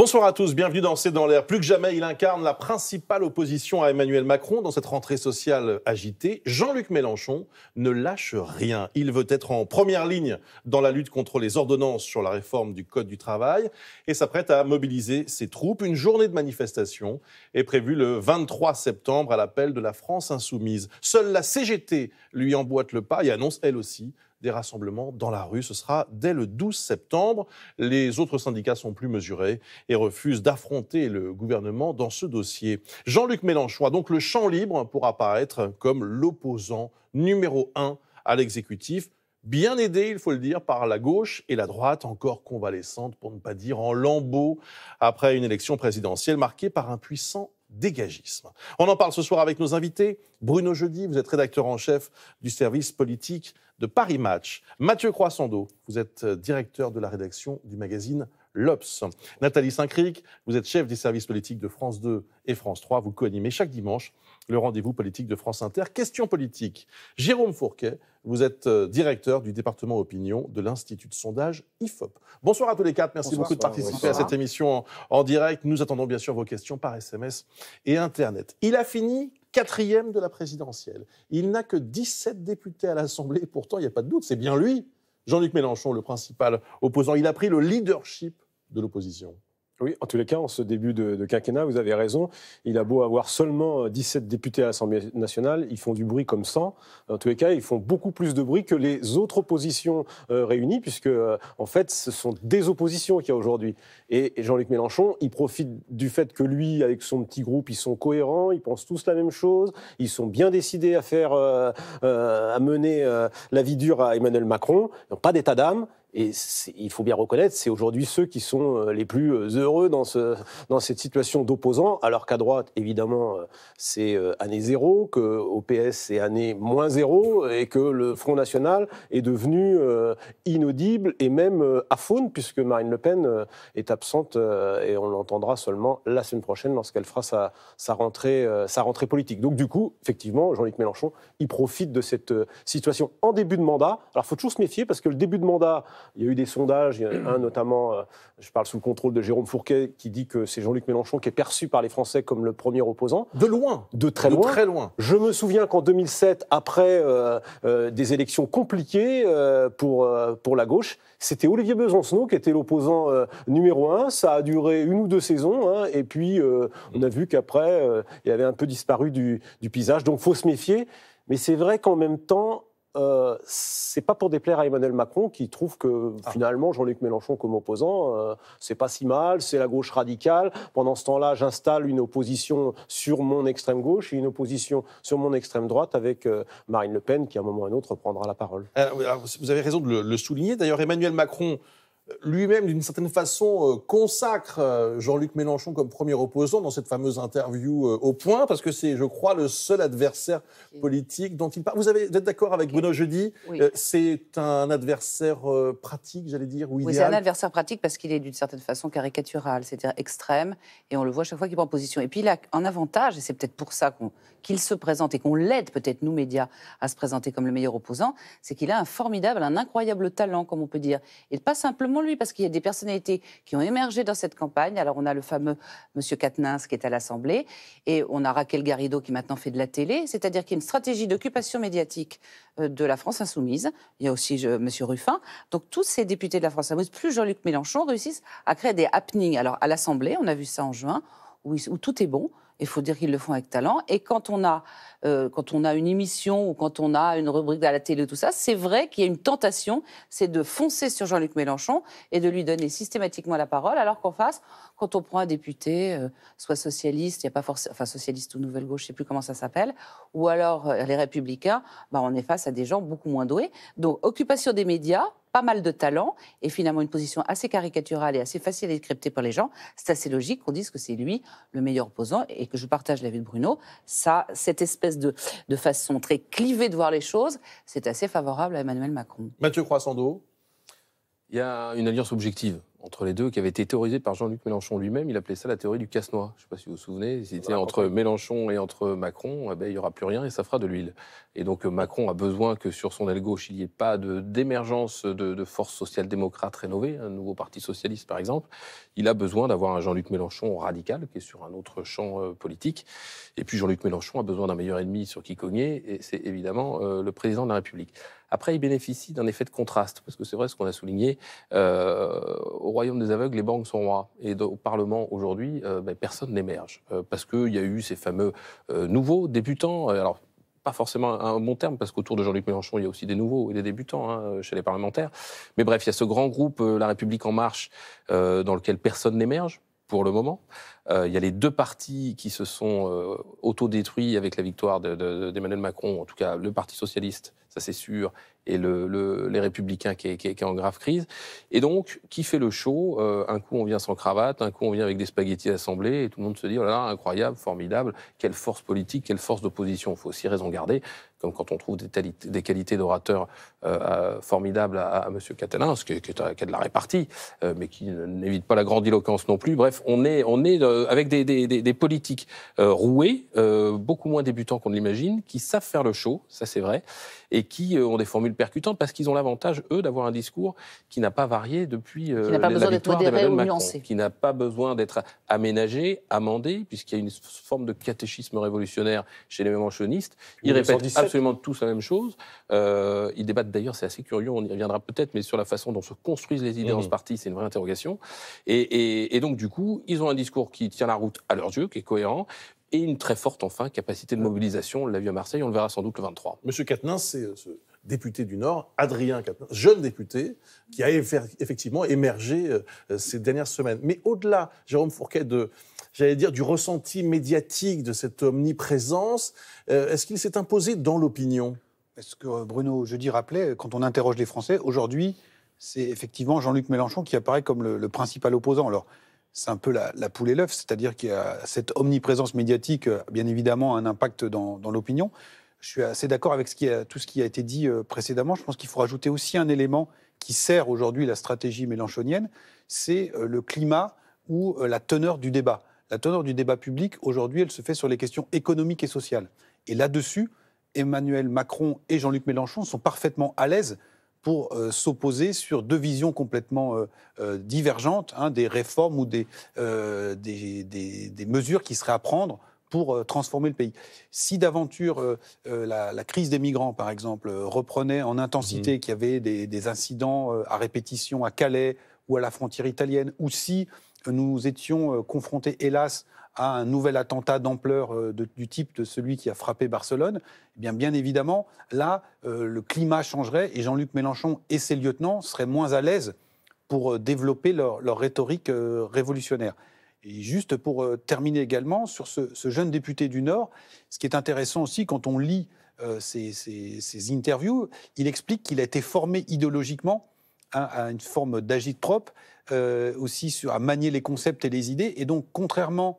Bonsoir à tous, bienvenue dans C'est dans l'air. Plus que jamais, il incarne la principale opposition à Emmanuel Macron dans cette rentrée sociale agitée. Jean-Luc Mélenchon ne lâche rien. Il veut être en première ligne dans la lutte contre les ordonnances sur la réforme du Code du travail et s'apprête à mobiliser ses troupes. Une journée de manifestation est prévue le 23 septembre à l'appel de la France insoumise. Seule la CGT lui emboîte le pas et annonce elle aussi des rassemblements dans la rue. Ce sera dès le 12 septembre. Les autres syndicats sont plus mesurés et refusent d'affronter le gouvernement dans ce dossier. Jean-Luc Mélenchon a donc le champ libre pour apparaître comme l'opposant numéro un à l'exécutif bien aidé, il faut le dire, par la gauche et la droite, encore convalescente, pour ne pas dire en lambeaux, après une élection présidentielle marquée par un puissant dégagisme. On en parle ce soir avec nos invités. Bruno Jeudi, vous êtes rédacteur en chef du service politique de Paris Match. Mathieu Croissando, vous êtes euh, directeur de la rédaction du magazine l'Obs. Nathalie Saint-Cric, vous êtes chef des services politiques de France 2 et France 3. Vous co-animez chaque dimanche le rendez-vous politique de France Inter. Question politique. Jérôme Fourquet, vous êtes euh, directeur du département opinion de l'Institut de sondage IFOP. Bonsoir à tous les quatre. Merci beaucoup de participer à cette émission en, en direct. Nous attendons bien sûr vos questions par SMS et Internet. Il a fini quatrième de la présidentielle. Il n'a que 17 députés à l'Assemblée. Pourtant, il n'y a pas de doute, c'est bien lui Jean-Luc Mélenchon, le principal opposant, il a pris le leadership de l'opposition. Oui, en tous les cas, en ce début de, quinquennat, vous avez raison. Il a beau avoir seulement 17 euh, députés à l'Assemblée nationale, ils font du bruit comme 100. En tous les cas, ils font beaucoup plus de bruit que les autres oppositions euh, réunies, puisque euh, en fait, ce sont des oppositions qu'il y a aujourd'hui. Et, Jean-Luc Mélenchon, il profite du fait que lui, avec son petit groupe, ils sont cohérents, ils pensent tous la même chose, ils sont bien décidés à faire, à mener la vie dure à Emmanuel Macron. Ils pas d'état d'âme. Et il faut bien reconnaître, c'est aujourd'hui ceux qui sont euh, les plus euh, heureux dans, ce, dans cette situation d'opposants, alors qu'à droite, évidemment, euh, c'est année zéro, qu'au PS, c'est année moins zéro, et que le Front National est devenu inaudible et même faune, puisque Marine Le Pen est absente, et on l'entendra seulement la semaine prochaine lorsqu'elle fera sa, rentrée, sa rentrée politique. Donc du coup, effectivement, Jean-Luc Mélenchon, il profite de cette situation en début de mandat. Alors il faut toujours se méfier, parce que le début de mandat, il y a eu des sondages, un notamment, euh, je parle sous le contrôle de Jérôme Fourquet, qui dit que c'est Jean-Luc Mélenchon qui est perçu par les Français comme le premier opposant. De loin De très loin. très loin. Je me souviens qu'en 2007, après euh, euh, des élections compliquées pour, pour la gauche, c'était Olivier Besancenot qui était l'opposant numéro un. Ça a duré une ou deux saisons, hein. et puis on a vu qu'après, il avait un peu disparu du, du paysage. Donc faut se méfier. Mais c'est vrai qu'en même temps, ce euh, c'est pas pour déplaire à Emmanuel Macron qui trouve que ah. finalement Jean-Luc Mélenchon comme opposant, euh, c'est pas si mal, c'est la gauche radicale. Pendant ce temps-là, j'installe une opposition sur mon extrême gauche et une opposition sur mon extrême droite avec euh, Marine Le Pen qui à un moment ou à un autre prendra la parole. vous avez raison de le souligner. D'ailleurs, Emmanuel Macron lui-même, d'une certaine façon, euh, consacre euh, Jean-Luc Mélenchon comme premier opposant dans cette fameuse interview euh, au point, parce que c'est, je crois, le seul adversaire politique dont il parle. Vous, avez, êtes d'accord avec Bruno Jeudi C'est un adversaire pratique, j'allais dire, ou idéal Oui, c'est un adversaire pratique parce qu'il est d'une certaine façon caricatural, c'est-à-dire extrême, et on le voit chaque fois qu'il prend position. Et puis il a un avantage, et c'est peut-être pour ça qu'il se présente et qu'on l'aide peut-être, nous médias, à se présenter comme le meilleur opposant, c'est qu'il a un formidable, un incroyable talent, comme on peut dire. Et pas simplement lui, parce qu'il y a des personnalités qui ont émergé dans cette campagne. Alors on a le fameux Monsieur Katnins qui est à l'Assemblée, et on a Raquel Garrido qui maintenant fait de la télé. C'est-à-dire qu'il y a une stratégie d'occupation médiatique euh, de la France insoumise. Il y a aussi euh, M. Ruffin. Donc tous ces députés de la France insoumise, plus Jean-Luc Mélenchon, réussissent à créer des happenings. Alors à l'Assemblée, on a vu ça en juin, où, tout est bon. Il faut dire qu'ils le font avec talent. Et quand on a, euh, quand on a une émission ou quand on a une rubrique à la télé, tout ça, c'est vrai qu'il y a une tentation, c'est de foncer sur Jean-Luc Mélenchon et de lui donner systématiquement la parole, alors qu'en face, quand on prend un député, euh, soit socialiste, il y a pas forcément, enfin socialiste ou nouvelle gauche, je sais plus comment ça s'appelle, ou alors euh, les républicains, bah, on est face à des gens beaucoup moins doués. Donc occupation des médias, pas mal de talent et finalement une position assez caricaturale et assez facile à décrypter pour les gens, c'est assez logique qu'on dise que c'est lui le meilleur opposant et que je partage l'avis de Bruno. Ça, cette espèce de, de façon très clivée de voir les choses, c'est assez favorable à Emmanuel Macron. Mathieu Croissando, il y a une alliance objective entre les deux qui avait été théorisée par Jean-Luc Mélenchon lui-même. Il appelait ça la théorie du casse-noix. Je ne sais pas si vous vous souvenez. C'était entre Mélenchon et entre Macron. Eh ben, il n'y aura plus rien et ça fera de l'huile. Et donc euh, Macron a besoin que sur son aile gauche, il n'y ait pas d'émergence de, forces force social-démocrate rénovée, un nouveau parti socialiste par exemple. Il a besoin d'avoir un Jean-Luc Mélenchon radical qui est sur un autre champ euh, politique. Et puis Jean-Luc Mélenchon a besoin d'un meilleur ennemi sur qui cogner. Et c'est évidemment euh, le président de la République. Après, il bénéficie d'un effet de contraste, parce que c'est vrai ce qu'on a souligné, euh, au royaume des aveugles, les banques sont rois. Et au Parlement, aujourd'hui, euh, ben, personne n'émerge, euh, parce qu'il y a eu ces fameux nouveaux débutants. alors, pas forcément un bon terme, parce qu'autour de Jean-Luc Mélenchon, il y a aussi des nouveaux et des débutants hein, chez les parlementaires. Mais bref, il y a ce grand groupe, La République en marche, dans lequel personne n'émerge pour le moment. Euh, il y a les deux partis qui se sont euh, autodétruits avec la victoire d'Emmanuel de, Macron, en tout cas le Parti socialiste, ça c'est sûr, et le, les Républicains qui est, en grave crise. Et donc, qui fait le show euh, Un coup, on vient sans cravate, un coup, on vient avec des spaghettis assemblés, et tout le monde se dit, oh là là, incroyable, formidable, quelle force politique, quelle force d'opposition. Il faut aussi raison garder, comme quand on trouve des, des qualités d'orateur formidable euh, formidables à, Monsieur M. Catalin, ce qui, est, qui est de la répartie, euh, mais qui n'évite pas la grandiloquence non plus. Bref, on est, on est avec des, des politiques roués, beaucoup moins débutants qu'on ne l'imagine, qui savent faire le show, ça c'est vrai, et qui ont des formules percutante parce qu'ils ont l'avantage, eux, d'avoir un discours qui n'a pas varié depuis euh, qui la victoire d'Emmanuel Macron, qui n'a pas besoin d'être aménagé, amendé, puisqu'il y a une forme de catéchisme révolutionnaire chez les mémanchonistes. Ils répètent absolument tous la même chose. Euh, ils débattent d'ailleurs, c'est assez curieux, on y reviendra peut-être, mais sur la façon dont se construisent les idées en ce mmh. parti, c'est une vraie interrogation. Et, donc, du coup, ils ont un discours qui tient la route à leurs yeux, qui est cohérent, et une très forte, enfin, capacité de euh. mobilisation. On l'a vu à Marseille, on le verra sans doute le 23. Monsieur Quatennin, c'est député du Nord, Adrien jeune député, qui a effectivement émergé euh, euh, ces dernières semaines. Mais au-delà, Jérôme Fourquet, de, j'allais dire, du ressenti médiatique de cette omniprésence, euh, est-ce qu'il s'est imposé dans l'opinion Est-ce que Bruno Jeudi rappelait, quand on interroge les Français, aujourd'hui, c'est effectivement Jean-Luc Mélenchon qui apparaît comme le, principal opposant. Alors, c'est un peu la, poule et l'œuf, c'est-à-dire qu'il y a cette omniprésence médiatique, bien évidemment, un impact dans l'opinion je suis assez d'accord avec tout ce qui a été dit euh, précédemment. Je pense qu'il faut rajouter aussi un élément qui sert aujourd'hui la stratégie mélanchonienne, c'est euh, le climat ou euh, la teneur du débat. La teneur du débat public, aujourd'hui, elle se fait sur les questions économiques et sociales. Et là-dessus, Emmanuel Macron et Jean-Luc Mélenchon sont parfaitement à l'aise pour s'opposer sur deux visions complètement divergentes hein, des réformes ou des, mesures qui seraient à prendre pour euh, transformer le pays. Si d'aventure euh, euh, la, crise des migrants, par exemple, reprenait en intensité, mhm. qu'il y avait des, incidents à répétition à Calais ou à la frontière italienne, ou si nous étions confrontés, hélas, à un nouvel attentat d'ampleur du type de celui qui a frappé Barcelone, eh bien, bien évidemment, là, le climat changerait et Jean-Luc Mélenchon et ses lieutenants seraient moins à l'aise pour développer leur rhétorique révolutionnaire. Et juste pour euh, terminer également sur ce, jeune député du Nord, ce qui est intéressant aussi quand on lit ces euh, interviews, il explique qu'il a été formé idéologiquement hein, à une forme d'agitprop euh, aussi sur, à manier les concepts et les idées. Et donc, contrairement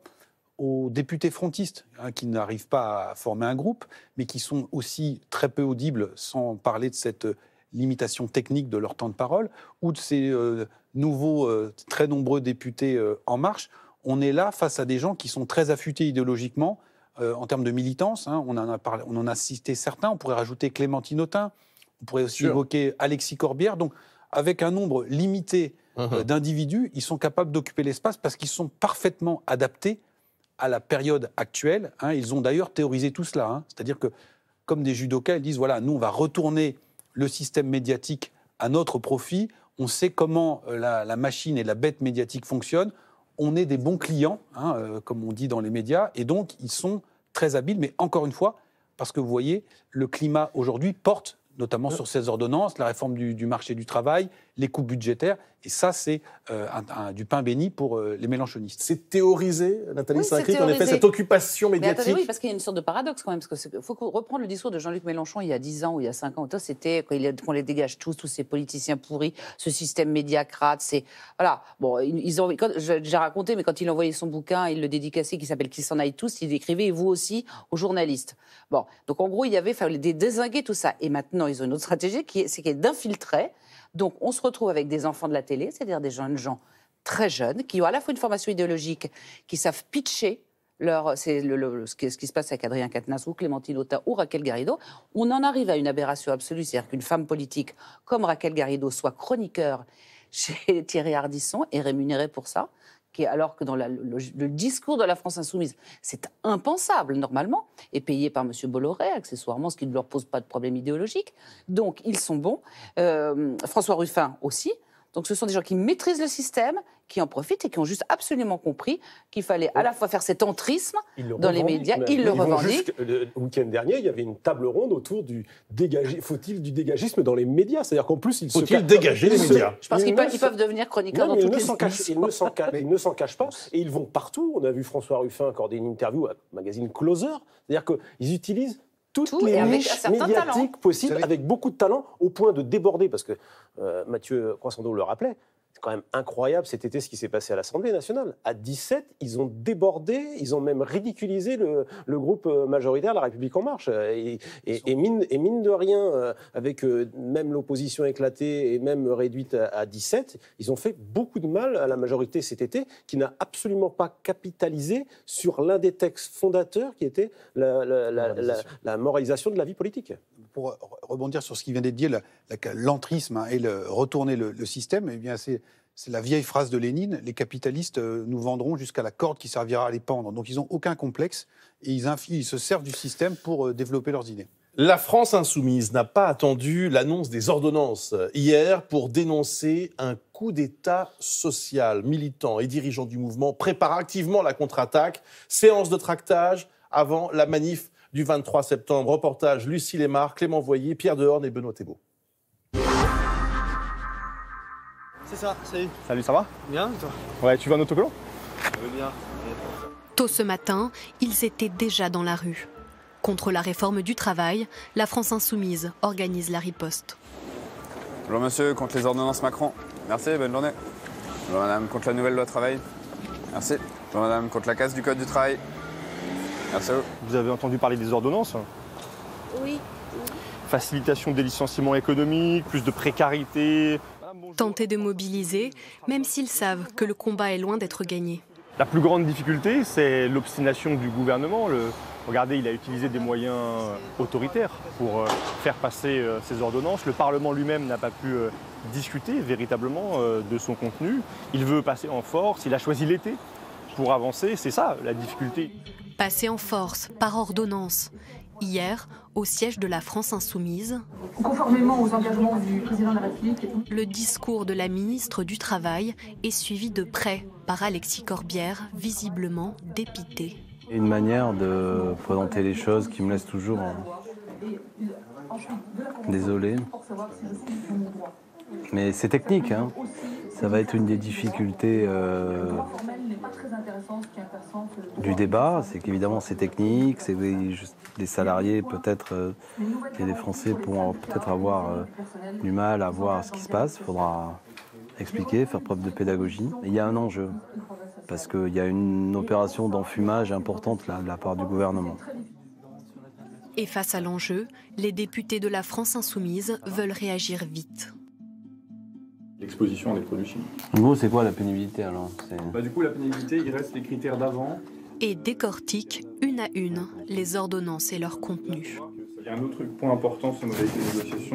aux députés frontistes, hein, qui n'arrivent pas à former un groupe, mais qui sont aussi très peu audibles, sans parler de cette limitation technique de leur temps de parole, ou de ces nouveaux, très nombreux députés En Marche, on est là face à des gens qui sont très affûtés idéologiquement euh, en termes de militance. Hein. on, en a cité certains. On pourrait rajouter Clémentine On pourrait aussi évoquer Alexis Corbière. Donc, avec un nombre limité euh, uh-huh. d'individus, ils sont capables d'occuper l'espace parce qu'ils sont parfaitement adaptés à la période actuelle. Hein. Ils ont d'ailleurs théorisé tout cela. Hein. C'est-à-dire que, comme des judokas, ils disent voilà, nous, on va retourner le système médiatique à notre profit. On sait comment euh, la machine et la bête médiatique fonctionnent on est des bons clients, hein, euh, comme on dit dans les médias, et donc ils sont très habiles, mais encore une fois, parce que vous voyez, le climat aujourd'hui porte notamment euh. sur ces ordonnances, la réforme du marché du travail, les coupes budgétaires. Et ça, c'est euh, du pain béni pour euh, les mélanchonistes. C'est théorisé, Nathalie saint en effet, cette occupation médiatique. Mais oui, parce qu'il y a une sorte de paradoxe quand même. Parce qu'il faut reprendre le discours de Jean-Luc Mélenchon il y a 10 ans ou il y a 5 ans. C'était qu'on les dégage tous, tous ces politiciens pourris, ce système médiacrate. C'est, voilà. Bon, ils ont, j'ai raconté, mais quand il envoyait son bouquin, il le dédicaçait, qui s'appelle Qu'ils s'en aillent tous, il écrivait, et vous aussi, aux journalistes. Bon, donc en gros, il y avait, fallait désinguer tout ça. Et maintenant, ils ont une autre stratégie, qui est, d'infiltrer donc on se retrouve avec des enfants de la télé, c'est-à-dire des jeunes gens très jeunes, qui ont à la fois une formation idéologique, qui savent pitcher, c'est le, ce, qui, se passe avec Adrien Quatennens ou Clémentine Autain ou Raquel Garrido, on en arrive à une aberration absolue, c'est-à-dire qu'une femme politique comme Raquel Garrido soit chroniqueur chez Thierry Ardisson et rémunérée pour ça alors que dans le, discours de la France insoumise, c'est impensable normalement, et payé par M. Bolloré, accessoirement, ce qui ne leur pose pas de problème idéologique. Donc ils sont bons. Euh, François Ruffin aussi. Donc ce sont des gens qui maîtrisent le système, qui en profitent et qui ont juste absolument compris qu'il fallait à la fois faire cet entrisme dans les médias, ils le revendiquent. Le week-end dernier, il y avait une table ronde autour du dégagé, faut-il du dégagisme dans les médias C'est-à-dire qu'en plus, ils faut il dégager les médias Je pense qu'ils peuvent, devenir chroniqueurs ils ne s'en cachent, pas et ils vont partout. On a vu François Ruffin accorder une interview à magazine Closer. C'est-à-dire qu'ils utilisent toutes les niches médiatiques possibles, avec beaucoup de talent, au point de déborder, parce que euh, Mathieu Croissando le rappelait, c'est quand même incroyable cet été ce qui s'est passé à l'Assemblée nationale. À 17, ils ont débordé, ils ont même ridiculisé le, groupe euh, majoritaire La République en marche. Euh, et, et, mine, et mine, de rien, euh, avec même l'opposition éclatée et même réduite à, 17, ils ont fait beaucoup de mal à la majorité cet été, qui n'a absolument pas capitalisé sur l'un des textes fondateurs qui était la, moralisation de la vie politique. Pour rebondir sur ce qui vient d'être dit, l'entrisme hein, et le, retourner le, le système, eh bien c'est c'est la vieille phrase de Lénine, les capitalistes euh, nous vendront jusqu'à la corde qui servira à les pendre. Donc ils n'ont aucun complexe et ils, se servent du système pour euh, développer leurs idées. La France insoumise n'a pas attendu l'annonce des ordonnances euh, hier pour dénoncer un coup d'État social. Militants et dirigeants du mouvement préparent activement la contre-attaque. Séance de tractage avant la manif du 23 septembre. Reportage Lucie Lemar, Clément Voyer, Pierre Dehorne et Benoît Thébault. C'est ça, salut. Salut, ça va Bien, toi Ouais, tu vas un autocollant Tôt ce matin, ils étaient déjà dans la rue. Contre la réforme du travail, la France insoumise organise la riposte. Bonjour monsieur, contre les ordonnances Macron. Merci, bonne journée. Bonjour madame, contre la nouvelle loi travail. Merci. Bonjour madame, contre la casse du code du travail. Merci vous. Vous avez entendu parler des ordonnances hein Oui. Facilitation des licenciements économiques, plus de précarité, tenter de mobiliser, même s'ils savent que le combat est loin d'être gagné. La plus grande difficulté, c'est l'obstination du gouvernement. regardez, il a utilisé des moyens euh, autoritaires pour euh, faire passer euh, ses ordonnances. Le Parlement lui-même n'a pas pu discuter véritablement de son contenu. Il veut passer en force, il a choisi l'été pour avancer, c'est ça la difficulté. Passer en force, par ordonnance, Hier, au siège de la France insoumise, conformément aux engagements du président de la République, le discours de la ministre du Travail est suivi de près par Alexis Corbière, visiblement dépité. Une manière de présenter les choses qui me laisse toujours hein, euh, désolé. Mais c'est technique. Hein. Ça va être une des difficultés euh, du débat. C'est qu'évidemment, c'est technique. C'est des, salariés, peut-être, euh, et des Français pourront peut-être avoir euh, du mal à voir ce qui se passe. Il faudra expliquer, faire preuve de pédagogie. il y a un enjeu. Parce qu'il y a une opération d'enfumage importante là, de la part du gouvernement. Et face à l'enjeu, les députés de la France insoumise veulent réagir vite l'exposition des produits chimiques. c'est quoi la pénibilité alors bah, Du coup, la pénibilité, il reste les critères d'avant. Et décortique une à une les ordonnances et leur contenu. Il y a un autre point important sur nos modalité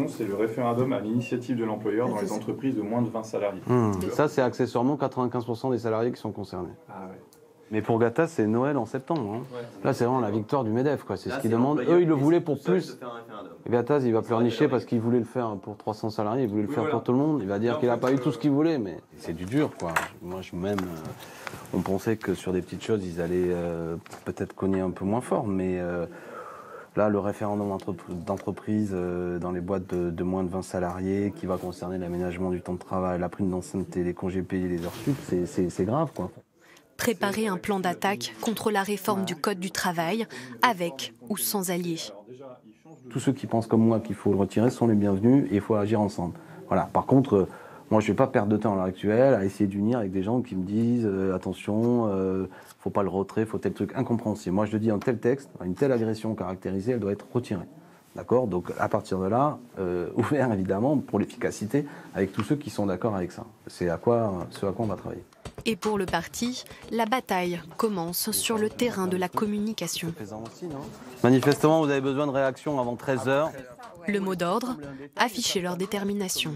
c'est le référendum à l'initiative de l'employeur dans les entreprises de moins de 20 salariés. Hmm. Ça, c'est accessoirement 95% des salariés qui sont concernés. Ah, mais pour Gata, c'est Noël en septembre. Hein. Là, c'est vraiment la victoire du MEDEF. Quoi. C'est ce qu'ils demandent. Eux, ils le voulaient pour plus. il va pleurnicher parce qu'il voulait le faire pour 300 salariés, il voulait le faire pour tout le monde. Il va dire qu'il n'a pas eu tout euh, ce qu'il voulait, mais c'est du dur. quoi. Moi, je même. Euh, on pensait que sur des petites choses, ils allaient euh, peut-être cogner un peu moins fort, mais. Là, le référendum d'entreprise dans les boîtes de, moins de 20 salariés qui va concerner l'aménagement du temps de travail, la prime d'ancienneté, les congés payés, les heures sup, c'est grave, quoi préparer un plan d'attaque contre la réforme du Code du travail, avec ou sans alliés. Tous ceux qui pensent comme moi qu'il faut le retirer sont les bienvenus et il faut agir ensemble. Voilà. Par contre, euh, moi, je ne vais pas perdre de temps à l'heure actuelle à essayer d'unir avec des gens qui me disent euh, attention, attention, euh, ne faut pas le retrait, faut tel truc incompréhensible. Moi, je le dis en tel texte, une telle agression caractérisée, elle doit être retirée. D'accord Donc, à partir de là, ouvert évidemment pour l'efficacité avec tous ceux qui sont d'accord avec ça. C'est à quoi, ce à quoi on va travailler. Et pour le parti, la bataille commence sur le terrain de la communication. Manifestement, vous avez besoin de réactions avant 13 heures. Le mot d'ordre, afficher leur détermination.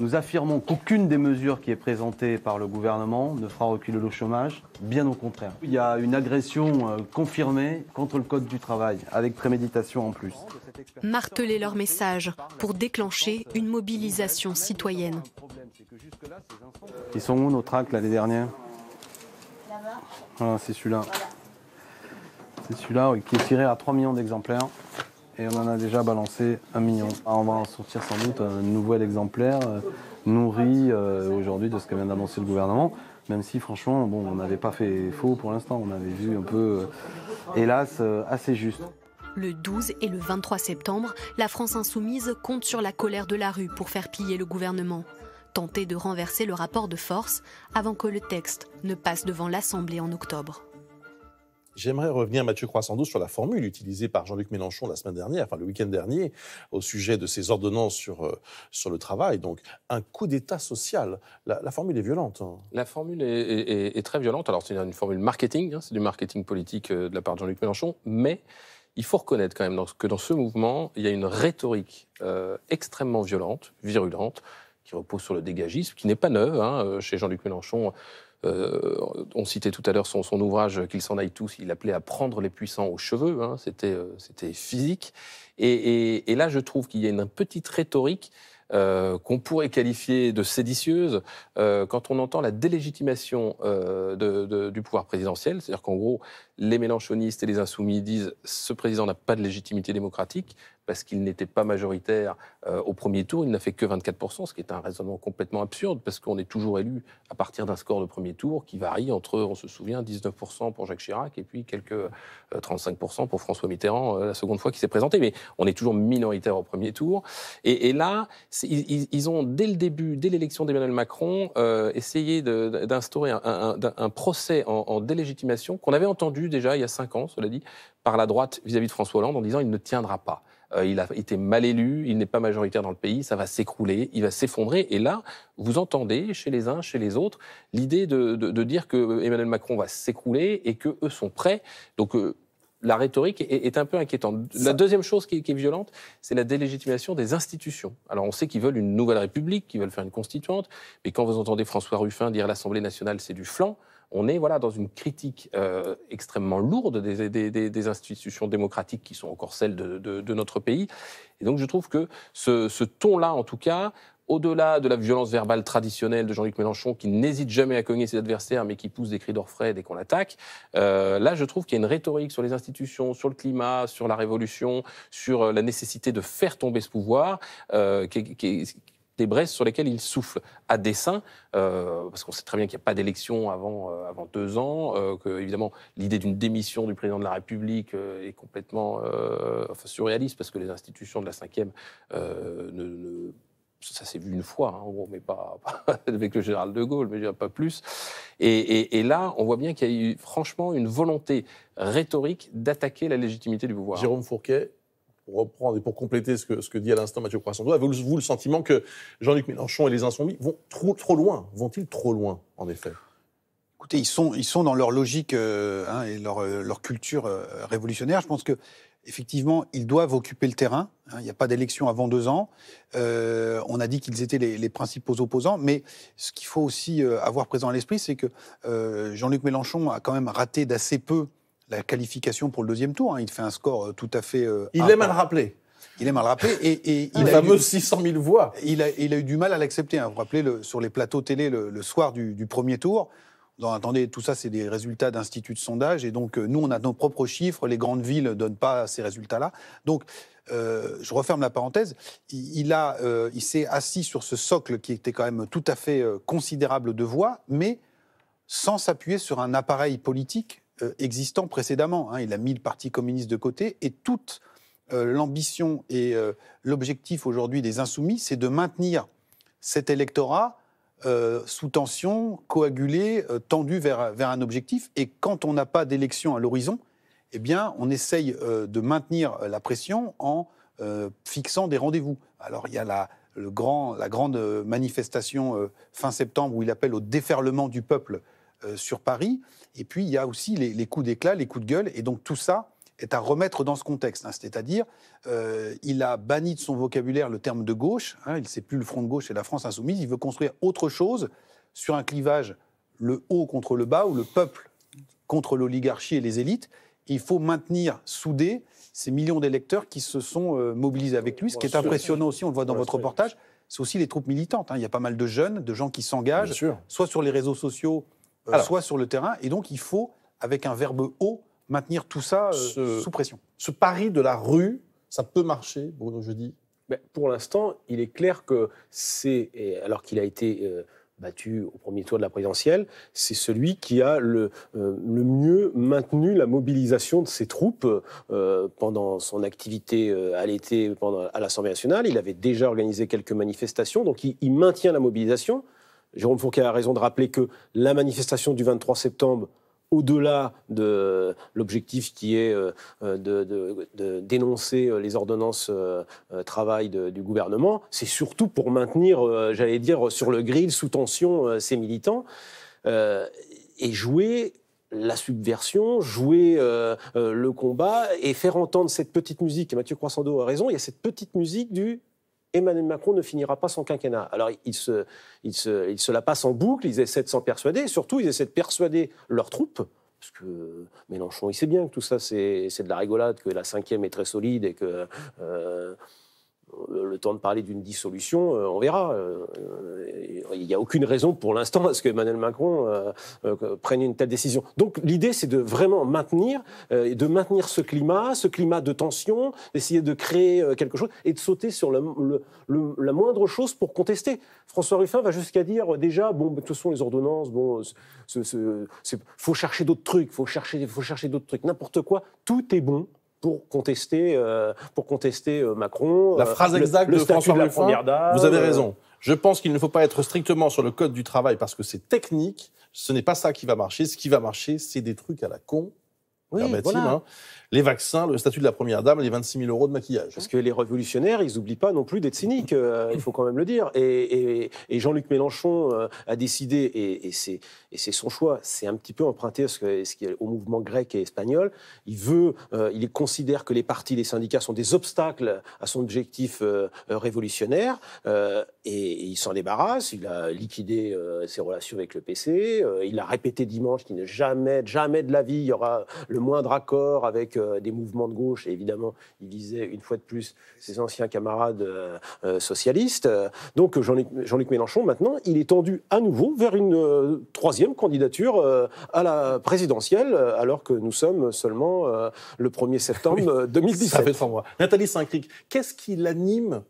Nous affirmons qu'aucune des mesures qui est présentée par le gouvernement ne fera reculer le chômage, bien au contraire. Il y a une agression euh, confirmée contre le Code du travail, avec préméditation en plus. Marteler leur message pour déclencher une mobilisation citoyenne. Ils sont où nos tracts l'année dernière Là-bas. Ah, c'est celui-là. C'est celui-là qui est tiré à 3 millions d'exemplaires. Et on en a déjà balancé 1 million. Ah, on va en sortir sans doute un nouvel exemplaire euh, nourri euh, aujourd'hui de ce que vient d'annoncer le gouvernement. Même si franchement, bon, on n'avait pas fait faux pour l'instant. On avait vu un peu, euh, hélas, assez juste. Le 12 et le 23 septembre, la France insoumise compte sur la colère de la rue pour faire piller le gouvernement tenter de renverser le rapport de force avant que le texte ne passe devant l'Assemblée en octobre. J'aimerais revenir, Mathieu Croissando, sur la formule utilisée par Jean-Luc Mélenchon la semaine dernière, enfin le week-end dernier, au sujet de ses ordonnances sur, euh, sur le travail. Donc, un coup d'État social. La, formule est violente. Hein. La formule est, très violente. Alors, c'est une formule marketing, hein, c'est du marketing politique euh, de la part de Jean-Luc Mélenchon, mais il faut reconnaître quand même que dans ce mouvement, il y a une rhétorique euh, extrêmement violente, virulente, qui repose sur le dégagisme, qui n'est pas neuf. Hein, euh, chez Jean-Luc Mélenchon, euh, on citait tout à l'heure son, son, ouvrage qu'il s'en aille tous il appelait à prendre les puissants aux cheveux. Hein euh, c'était, physique. Et, là, je trouve qu'il y a une, petite rhétorique. qu'on pourrait qualifier de séditieuse quand on entend la délégitimation du pouvoir présidentiel, c'est-à-dire qu'en gros, les mélenchonistes et les insoumis disent ce président n'a pas de légitimité démocratique, parce qu'il n'était pas majoritaire euh, au premier tour, il n'a fait que 24%, ce qui est un raisonnement complètement absurde, parce qu'on est toujours élu à partir d'un score de premier tour qui varie entre, on se souvient, 19% pour Jacques Chirac et puis quelques 35% euh, pour François Mitterrand euh, la seconde fois qu'il s'est présenté. Mais on est toujours minoritaire au premier tour. Et, là, ils, ont, dès le début, dès l'élection d'Emmanuel Macron, essayé d'instaurer un, procès en, délégitimation qu'on avait entendu déjà il y a cinq ans, cela dit, par la droite vis-à-vis -vis de François Hollande en disant il ne tiendra pas. Euh, il a été mal élu, il n'est pas majoritaire dans le pays, ça va s'écrouler, il va s'effondrer. Et là, vous entendez chez les uns, chez les autres, l'idée de, dire que euh, Emmanuel Macron va s'écrouler et que eux sont prêts. Donc euh, la rhétorique est, un peu inquiétante. La deuxième chose qui est, qui est violente, c'est la délégitimation des institutions. Alors on sait qu'ils veulent une nouvelle République, qu'ils veulent faire une constituante, mais quand vous entendez François Ruffin dire l'Assemblée nationale c'est du flanc, on est voilà, dans une critique euh, extrêmement lourde des, institutions démocratiques qui sont encore celles de, notre pays. Et donc je trouve que ce, ton-là, en tout cas, au-delà de la violence verbale traditionnelle de Jean-Luc Mélenchon, qui n'hésite jamais à cogner ses adversaires, mais qui pousse des cris d'orfraie dès qu'on l'attaque, euh, là, je trouve qu'il y a une rhétorique sur les institutions, sur le climat, sur la révolution, sur euh, la nécessité de faire tomber ce pouvoir, qui, qui, des braises sur lesquelles il souffle, à dessein, euh, parce qu'on sait très bien qu'il n'y a pas d'élection avant, euh, avant deux ans, euh, que évidemment l'idée d'une démission du président de la République est complètement surréaliste, parce que les institutions de la cinquième ne, ça s'est vu une fois, hein, mais pas, avec le général de Gaulle, mais pas plus. Et, et là, on voit bien qu'il y a eu franchement une volonté rhétorique d'attaquer la légitimité du pouvoir. Jérôme Fourquet, reprendre et pour compléter ce que, dit à l'instant Mathieu Croissant, avez-vous le sentiment que Jean-Luc Mélenchon et les insoumis vont trop, trop loin Vont-ils trop loin, en effet Écoutez, ils sont, ils sont dans leur logique euh, hein, et leur, euh, culture euh, révolutionnaire. Je pense que effectivement, ils doivent occuper le terrain. Hein. Il n'y a pas d'élection avant deux ans. on a dit qu'ils étaient les, principaux opposants, mais ce qu'il faut aussi avoir présent à l'esprit, c'est que Jean-Luc Mélenchon a quand même raté d'assez peu la qualification pour le deuxième tour. Hein. Il fait un score euh, tout à fait. Euh, il est mal rappelé. – Il est mal rappelé Et, il a eu, 600 000 voix. Il a, eu du mal à l'accepter. Hein. Vous vous rappelez, sur les plateaux télé le, soir du, premier tour, non, attendez, tout ça, c'est des résultats d'instituts de sondage. Et donc, euh, nous, on a nos propres chiffres. Les grandes villes ne donnent pas ces résultats-là. Donc, je referme la parenthèse. Il, il s'est assis sur ce socle qui était quand même tout à fait considérable de voix, mais sans s'appuyer sur un appareil politique euh, existant précédemment. Hein. Il a mis le Parti communiste de côté et toute euh, l'ambition et euh, l'objectif aujourd'hui des insoumis, c'est de maintenir cet électorat sous tension, coagulé, tendu vers, un objectif. Et quand on n'a pas d'élection à l'horizon, eh bien, on essaye de maintenir la pression en fixant des rendez-vous. Alors, il y a la grande manifestation fin septembre où il appelle au déferlement du peuple euh, sur Paris. Et puis, il y a aussi les, coups d'éclat, les coups de gueule. Et donc, tout ça est à remettre dans ce contexte. Hein. C'est-à-dire, euh, il a banni de son vocabulaire le terme de gauche. Hein. il ne sait plus le Front de gauche et la France insoumise. Il veut construire autre chose sur un clivage le haut contre le bas ou le peuple contre l'oligarchie et les élites. il faut maintenir soudés ces millions d'électeurs qui se sont euh, mobilisés avec lui. Ce qui est impressionnant aussi, on le voit dans votre reportage, c'est aussi les troupes militantes. Hein. Il y a pas mal de jeunes, de gens qui s'engagent, soit sur les réseaux sociaux, euh, soit sur le terrain. Et donc, il faut, avec un verbe haut, maintenir tout ça euh, sous pression. Ce pari de la rue, ça peut marcher, Bruno Jeudi Pour l'instant, il est clair que c'est, alors qu'il a été euh, battu au premier tour de la présidentielle, c'est celui qui a le, mieux maintenu la mobilisation de ses troupes pendant son activité à l'été pendant, à l'Assemblée nationale. Il avait déjà organisé quelques manifestations, donc il maintient la mobilisation. Jérôme Fourquet a raison de rappeler que la manifestation du 23 septembre, au-delà de l'objectif qui est euh, euh, de, dénoncer euh, les ordonnances travail du gouvernement, c'est surtout pour maintenir, j'allais dire, sur le grill, sous tension, ces militants, et jouer la subversion, jouer le combat et faire entendre cette petite musique. Et Mathieu Croissando a raison, il y a cette petite musique du Emmanuel Macron ne finira pas sans quinquennat. Alors il se, il se, se la passent en boucle, ils essaient de s'en persuader, et surtout ils essaient de persuader leurs troupes parce que Mélenchon, il sait bien que tout ça, c'est de la rigolade, que la cinquième est très solide et que euh, euh, le temps de parler d'une dissolution, euh, on verra. Euh, il n'y a aucune raison pour l'instant à ce que Emmanuel Macron prenne une telle décision. Donc l'idée, c'est de vraiment maintenir, de maintenir ce climat, ce climat de tension, d'essayer de créer quelque chose et de sauter sur la, moindre chose pour contester. François Ruffin va jusqu'à dire déjà, bon, de toute façon, les ordonnances, bon, il faut chercher d'autres trucs, faut chercher, faut chercher d'autres trucs, n'importe quoi, tout est bon pour contester, euh, pour contester euh, Macron. La euh, phrase exacte de François de vous avez raison. Je pense qu'il ne faut pas être strictement sur le code du travail parce que c'est technique. Ce n'est pas ça qui va marcher. Ce qui va marcher, c'est des trucs à la con les vaccins, le statut de la première dame, les 26 000 euros de maquillage. Hein. Parce que les révolutionnaires, ils n'oublient pas non plus d'être cyniques, euh, il faut quand même le dire. Et, Jean-Luc Mélenchon euh, a décidé, et, et c'est son choix, c'est un petit peu emprunté ce, qui est au mouvement grec et espagnol. Il veut, euh, il considère que les partis, les syndicats sont des obstacles à son objectif révolutionnaire, et, il s'en débarrasse. Il a liquidé ses relations avec le PC, il a répété dimanche qu'il ne jamais, jamais de la vie il y aura le moindre accord avec euh, des mouvements de gauche. Et évidemment, il visait une fois de plus ses anciens camarades euh, euh, socialistes. Donc Jean-Luc, Mélenchon, maintenant, il est tendu à nouveau vers une troisième candidature à la présidentielle, alors que nous sommes seulement le 1er septembre 2010. 2017. Ça fait trois mois. Nathalie Saint-Cric, qu'est-ce qui l'anime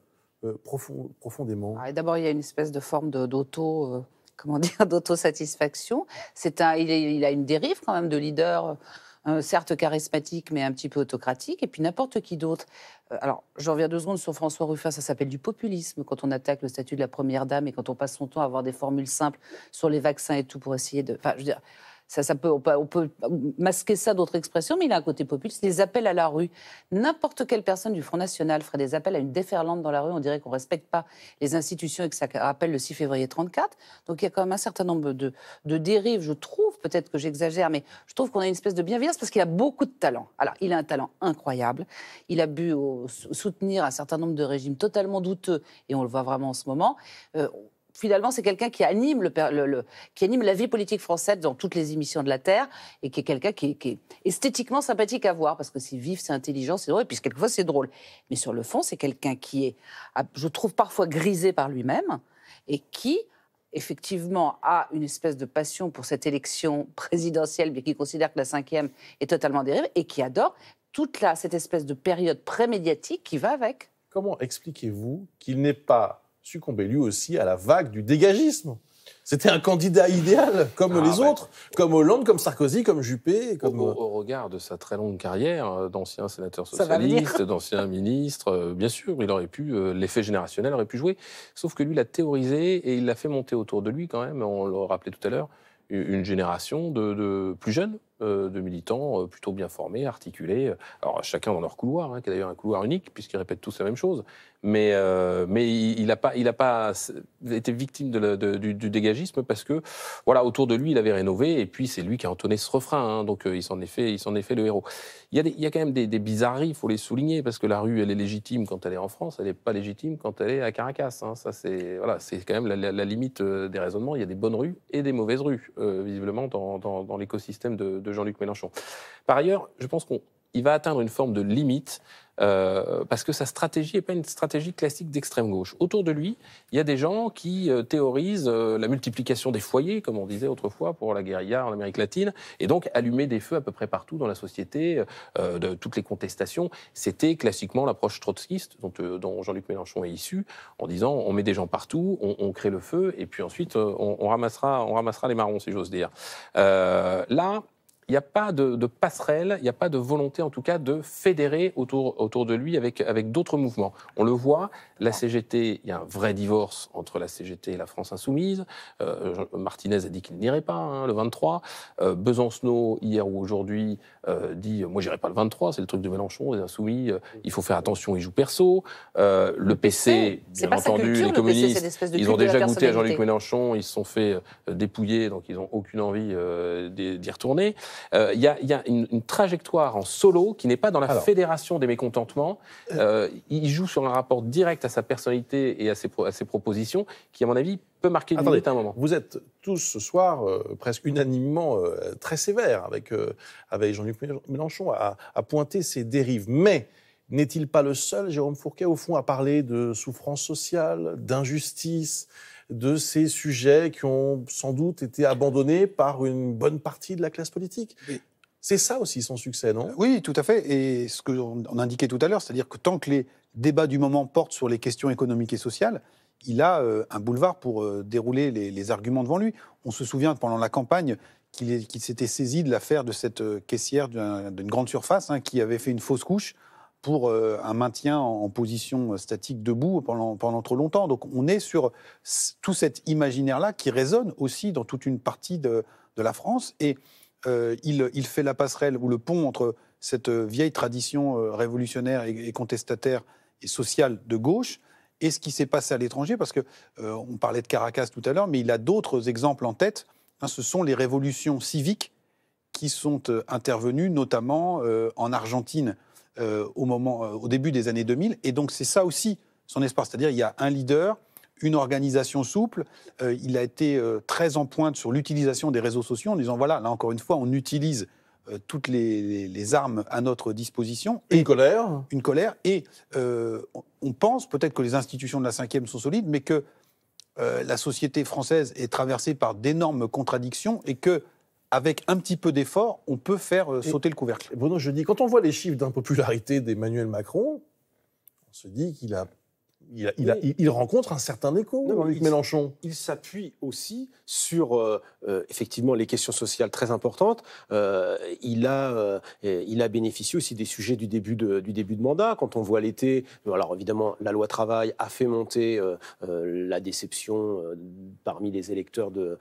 profondément ah, D'abord, il y a une espèce de forme d'auto. comment dire, d'autosatisfaction. C'est un, il, a une dérive quand même de leader euh, certes charismatique, mais un petit peu autocratique, et puis n'importe qui d'autre. Euh, alors, je reviens deux secondes sur François Ruffin, ça s'appelle du populisme quand on attaque le statut de la première dame et quand on passe son temps à avoir des formules simples sur les vaccins et tout pour essayer de. Enfin, je ça, peut, on, peut, masquer ça d'autres expressions, mais il a un côté populiste. Les appels à la rue. N'importe quelle personne du Front National ferait des appels à une déferlante dans la rue. On dirait qu'on ne respecte pas les institutions et que ça rappelle le 6 février 34. Donc il y a quand même un certain nombre de, dérives, je trouve. Peut-être que j'exagère, mais je trouve qu'on a une espèce de bienveillance parce qu'il a beaucoup de talent. Alors, il a un talent incroyable. Il a bu soutenir un certain nombre de régimes totalement douteux, et on le voit vraiment en ce moment. Euh, finalement, c'est quelqu'un qui anime le, qui anime la vie politique française dans toutes les émissions de la terre et qui est quelqu'un qui, est esthétiquement sympathique à voir parce que c'est vif, c'est intelligent, c'est drôle et puis quelquefois c'est drôle. Mais sur le fond, c'est quelqu'un qui est, ah, je trouve parfois grisé par lui-même et qui effectivement a une espèce de passion pour cette élection présidentielle, mais qui considère que la cinquième est totalement dérive et qui adore toute la, cette espèce de période prémédiatique qui va avec. Comment expliquez-vous qu'il n'est pas succomber, lui aussi à la vague du dégagisme. C'était un candidat idéal, comme ah les autres, comme Hollande, comme Sarkozy, comme Juppé. Comme... Euh, au, regard de sa très longue carrière euh, d'ancien sénateur socialiste, d'ancien ministre, euh, bien sûr, il aurait pu, l'effet générationnel aurait pu jouer. Sauf que lui l'a théorisé et il l'a fait monter autour de lui quand même, on le rappelait tout à l'heure, une génération de, de plus jeunes, euh, de militants euh, plutôt bien formés, articulés, euh, alors chacun dans leur couloir, hein, qui est d'ailleurs un couloir unique, puisqu'ils répètent tous la même chose, mais, mais il n'a pas, il pas été victime du, dégagisme parce que, voilà, autour de lui, il avait rénové, et puis c'est lui qui a entonné ce refrain, hein, donc il s'en est, est, fait le héros. Il y a, il y a quand même des, bizarreries, il faut les souligner, parce que la rue, elle est légitime quand elle est en France, elle n'est pas légitime quand elle est à Caracas. Hein, ça, c'est voilà, quand même la, limite des raisonnements. Il y a des bonnes rues et des mauvaises rues, visiblement, dans, dans, dans l'écosystème de de Jean-Luc Mélenchon. Par ailleurs, je pense qu'il va atteindre une forme de limite euh, parce que sa stratégie n'est pas une stratégie classique d'extrême gauche. Autour de lui, il y a des gens qui euh, théorisent euh, la multiplication des foyers, comme on disait autrefois pour la guérilla en Amérique latine, et donc allumer des feux à peu près partout dans la société, de toutes les contestations. C'était classiquement l'approche trotskiste dont, Jean-Luc Mélenchon est issu, en disant on met des gens partout, on, crée le feu, et puis ensuite on, on, ramassera, on ramassera les marrons, si j'ose dire. là, il n'y a pas de, passerelle, il n'y a pas de volonté en tout cas de fédérer autour, autour de lui avec, avec d'autres mouvements. On le voit, la CGT, il y a un vrai divorce entre la CGT et la France insoumise. Euh, Martinez a dit qu'il n'irait pas hein, le 23. Euh, Besancenot, hier ou aujourd'hui, euh, dit Moi, j'irai pas le 23, c'est le truc de Mélenchon, les insoumis, euh, il faut faire attention, ils jouent perso. le PC, bien entendu, les communistes, ils ont déjà goûté à Jean-Luc Mélenchon, ils se sont fait dépouiller, donc ils n'ont aucune envie d'y retourner. Il euh, y, a, une, trajectoire en solo qui n'est pas dans la fédération des mécontentements. Euh. Euh, il joue sur un rapport direct à sa personnalité et à ses, propositions, qui, à mon avis, peut marquer une attendez, à un moment. Vous êtes tous ce soir presque unanimement très sévères avec, Jean-Luc Mélenchon à, pointer ses dérives. Mais n'est-il pas le seul, Jérôme Fourquet, au fond, à parler de souffrance sociale, d'injustice de ces sujets qui ont sans doute été abandonnés par une bonne partie de la classe politique. C'est ça aussi son succès, non Oui, tout à fait. Et ce qu'on indiquait tout à l'heure, c'est-à-dire que tant que les débats du moment portent sur les questions économiques et sociales, il a euh, un boulevard pour euh, dérouler les, arguments devant lui. On se souvient pendant la campagne qu'il s'était saisi de l'affaire de cette euh, caissière d'une grande surface hein, qui avait fait une fausse couche pour euh, un maintien en position euh, statique debout pendant, pendant trop longtemps. Donc on est sur tout cet imaginaire-là qui résonne aussi dans toute une partie de, la France. Et euh, il, fait la passerelle ou le pont entre cette vieille tradition révolutionnaire et, contestataire et sociale de gauche et ce qui s'est passé à l'étranger, parce qu'on on parlait de Caracas tout à l'heure, mais il a d'autres exemples en tête. Hein, ce sont les révolutions civiques qui sont intervenues, notamment en Argentine euh, au, moment, euh, au début des années 2000. Et donc c'est ça aussi son espoir, c'est-à-dire il y a un leader, une organisation souple. Euh, il a été très en pointe sur l'utilisation des réseaux sociaux en disant voilà, là encore une fois, on utilise toutes les, armes à notre disposition. une colère Une colère. Et on pense peut-être que les institutions de la cinquième sont solides, mais que la société française est traversée par d'énormes contradictions et que avec un petit peu d'effort, on peut faire euh, sauter le couvercle. Bruno, je dis, quand on voit les chiffres d'impopularité d'Emmanuel Macron, on se dit qu'il a il, rencontre un certain écho, Luc Mélenchon. Il s'appuie aussi sur euh, euh, effectivement les questions sociales très importantes. Euh, il, a, il a bénéficié aussi des sujets du début de, du début de mandat. Quand on voit l'été, alors évidemment, la loi travail a fait monter la déception parmi les électeurs d'Emmanuel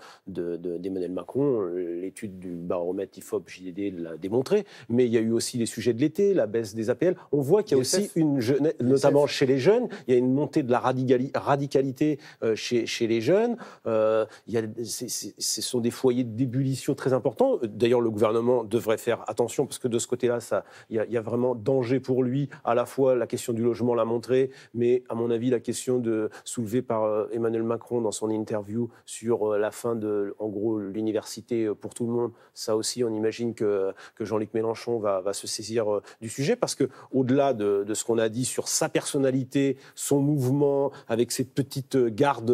de, de, Macron. L'étude du baromètre IFOP-JDD l'a démontré. Mais il y a eu aussi les sujets de l'été, la baisse des APL. On voit qu'il y a aussi une jeunesse, notamment chez les jeunes, il y a une montée de la radicalité euh, chez, chez les jeunes. Euh, il ce sont des foyers d'ébullition très importants. D'ailleurs, le gouvernement devrait faire attention parce que de ce côté-là, il y, a vraiment danger pour lui. À la fois, la question du logement l'a montré, mais à mon avis, la question de, soulevée par euh, Emmanuel Macron dans son interview sur la fin de, en gros, l'université pour tout le monde, ça aussi, on imagine que, Jean-Luc Mélenchon va, se saisir du sujet parce que au-delà de, de, ce qu'on a dit sur sa personnalité, son mouvement, avec cette petite garde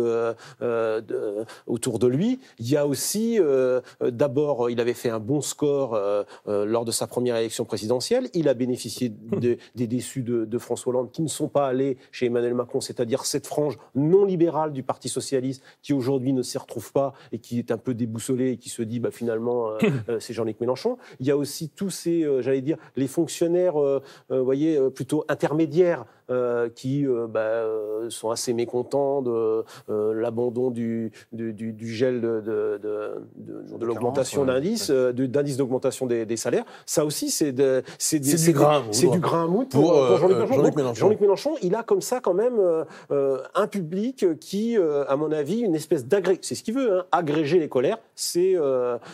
euh, autour de lui. Il y a aussi, euh, d'abord, il avait fait un bon score euh, lors de sa première élection présidentielle. Il a bénéficié hmm. des déçus de, François Hollande qui ne sont pas allés chez Emmanuel Macron, c'est-à-dire cette frange non libérale du Parti socialiste qui aujourd'hui ne s'y retrouve pas et qui est un peu déboussolée et qui se dit bah, finalement hmm. c'est Jean-Luc Mélenchon. Il y a aussi tous ces, j'allais dire, les fonctionnaires, vous voyez, plutôt intermédiaires euh, qui euh, bah, euh, sont assez mécontents de l'abandon du, du, gel de, de, l'augmentation d'indice, d'indice d'augmentation des, salaires. Ça aussi, c'est du grain. C'est du grain pour, Jean-Luc Mélenchon. Jean luc Mélenchon. il a comme ça quand même un public qui, à mon avis, une espèce d'agré... c'est ce qu'il veut, hein, agréger les colères, c'est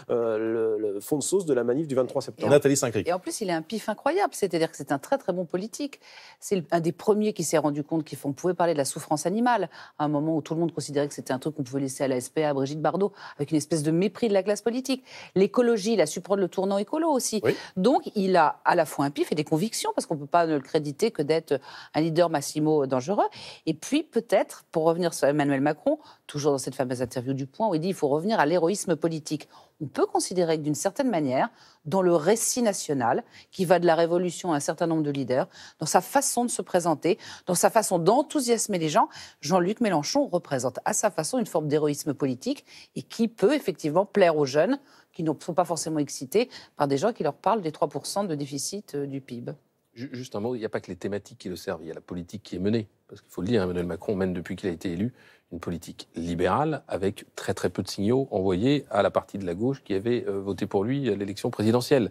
le, fond de sauce de la manif du 23 septembre. Et Nathalie Et en plus, il a un pif incroyable, c'est-à-dire que c'est un très très bon politique. C'est un des premier qui s'est rendu compte qu'on pouvait parler de la souffrance animale, à un moment où tout le monde considérait que c'était un truc qu'on pouvait laisser à la SPA, à Brigitte Bardot, avec une espèce de mépris de la classe politique. L'écologie, il a su prendre le tournant écolo aussi. Donc, il a à la fois un pif et des convictions, parce qu'on ne peut pas ne le créditer que d'être un leader massimo dangereux. Et puis, peut-être, pour revenir sur Emmanuel Macron, toujours dans cette fameuse interview du Point, où il dit il faut revenir à l'héroïsme politique on peut considérer que d'une certaine manière, dans le récit national, qui va de la Révolution à un certain nombre de leaders, dans sa façon de se présenter, dans sa façon d'enthousiasmer les gens, Jean-Luc Mélenchon représente à sa façon une forme d'héroïsme politique et qui peut effectivement plaire aux jeunes qui ne sont pas forcément excités par des gens qui leur parlent des 3% de déficit euh, du PIB. Juste un mot, il n'y a pas que les thématiques qui le servent, il y a la politique qui est menée. Parce qu'il faut le dire, Emmanuel Macron mène depuis qu'il a été élu une politique libérale avec très très peu de signaux envoyés à la partie de la gauche qui avait euh, voté pour lui à l'élection présidentielle.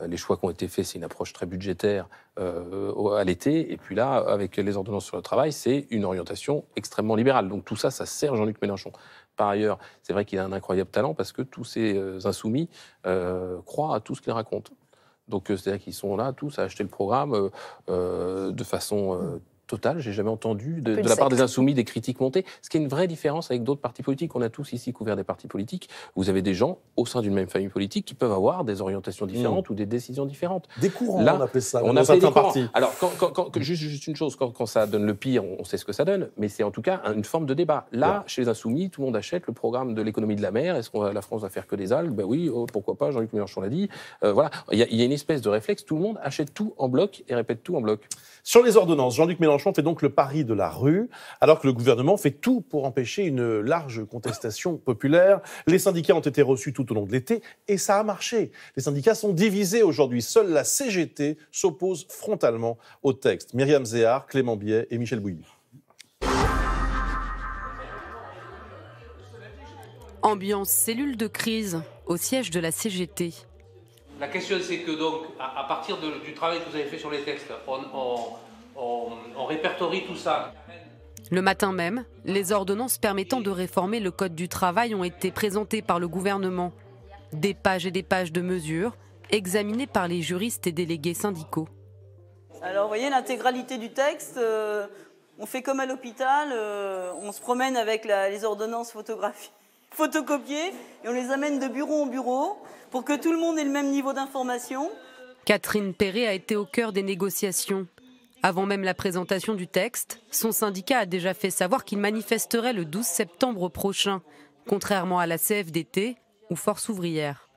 Euh, les choix qui ont été faits, c'est une approche très budgétaire euh, à l'été. Et puis là, avec les ordonnances sur le travail, c'est une orientation extrêmement libérale. Donc tout ça, ça sert Jean-Luc Mélenchon. Par ailleurs, c'est vrai qu'il a un incroyable talent parce que tous ces insoumis croient à tout ce qu'il raconte. Donc, euh, c'est-à-dire qu'ils sont là tous à acheter le programme euh, euh, de façon total. J'ai jamais entendu de, la part des insoumis des critiques montées, ce qui est une vraie différence avec d'autres partis politiques. On a tous ici couvert des partis politiques. Vous avez des gens au sein d'une même famille politique qui peuvent avoir des orientations différentes hmm. ou des décisions différentes. Des courants, Là, on appelle ça. On appelle des Alors, juste, juste, une chose, quand, ça donne le pire, on sait ce que ça donne, mais c'est en tout cas une forme de débat. Là, chez les insoumis, tout le monde achète le programme de l'économie de la mer. Est-ce que la France va faire que des algues Ben oui, oh, pourquoi pas Jean-Luc Mélenchon l'a dit. Euh, voilà, il y, il y a une espèce de réflexe. Tout le monde achète tout en bloc et répète tout en bloc. Sur les ordonnances, Jean-Luc Mélenchon fait donc le pari de la rue, alors que le gouvernement fait tout pour empêcher une large contestation populaire. Les syndicats ont été reçus tout au long de l'été et ça a marché. Les syndicats sont divisés aujourd'hui. Seule la CGT s'oppose frontalement au texte. Myriam Zéard, Clément Biet et Michel Bouilly. Ambiance cellule de crise au siège de la CGT. La question, c'est que donc, à, partir du travail que vous avez fait sur les textes, on, répertorie tout ça. Le matin même, les ordonnances permettant de réformer le Code du travail ont été présentées par le gouvernement. Des pages et des pages de mesures, examinées par les juristes et délégués syndicaux. Alors, vous voyez l'intégralité du texte. Euh, on fait comme à l'hôpital, euh, on se promène avec les ordonnances photographiques. Photocopier et on les amène de bureau en bureau pour que tout le monde ait le même niveau d'information. Catherine Perret a été au cœur des négociations. Avant même la présentation du texte, son syndicat a déjà fait savoir qu'il manifesterait le 12 septembre prochain, contrairement à la CFDT ou Force ouvrière.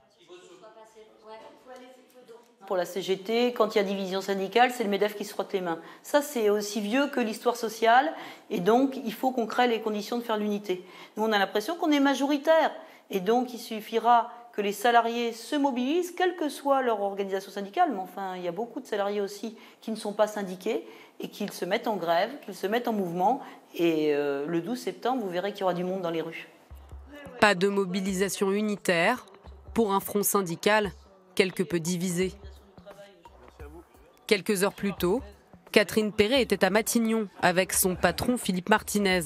Pour la CGT, quand il y a division syndicale, c'est le MEDEF qui se frotte les mains. Ça, c'est aussi vieux que l'histoire sociale, et donc il faut qu'on crée les conditions de faire l'unité. Nous, on a l'impression qu'on est majoritaire, et donc il suffira que les salariés se mobilisent, quelle que soit leur organisation syndicale, mais enfin, il y a beaucoup de salariés aussi qui ne sont pas syndiqués et qu'ils se mettent en grève, qu'ils se mettent en mouvement. Et euh, le 12 septembre, vous verrez qu'il y aura du monde dans les rues. Pas de mobilisation unitaire pour un front syndical quelque peu divisé. Quelques heures plus tôt, Catherine Perret était à Matignon avec son patron Philippe Martinez.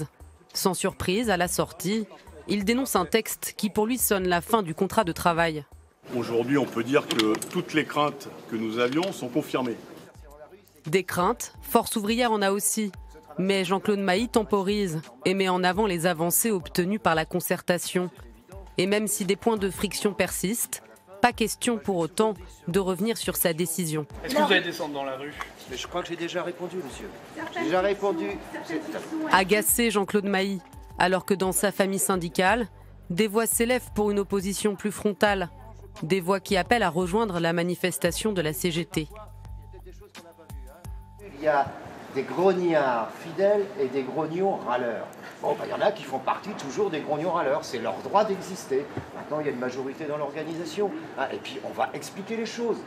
Sans surprise, à la sortie, il dénonce un texte qui pour lui sonne la fin du contrat de travail. Aujourd'hui, on peut dire que toutes les craintes que nous avions sont confirmées. Des craintes, Force ouvrière en a aussi. Mais Jean-Claude Mailly temporise et met en avant les avancées obtenues par la concertation. Et même si des points de friction persistent, pas question pour autant de revenir sur sa décision. Est-ce que vous allez descendre dans la rue Mais Je crois que j'ai déjà répondu, monsieur. J'ai déjà répondu. Agacé Jean-Claude Mailly, alors que dans sa famille syndicale, des voix s'élèvent pour une opposition plus frontale, des voix qui appellent à rejoindre la manifestation de la CGT. Il des grognards fidèles et des grognons râleurs. Bon, ben, il y en a qui font partie toujours des grognons râleurs, c'est leur droit d'exister. Maintenant, il y a une majorité dans l'organisation. Ah, et puis, on va expliquer les choses.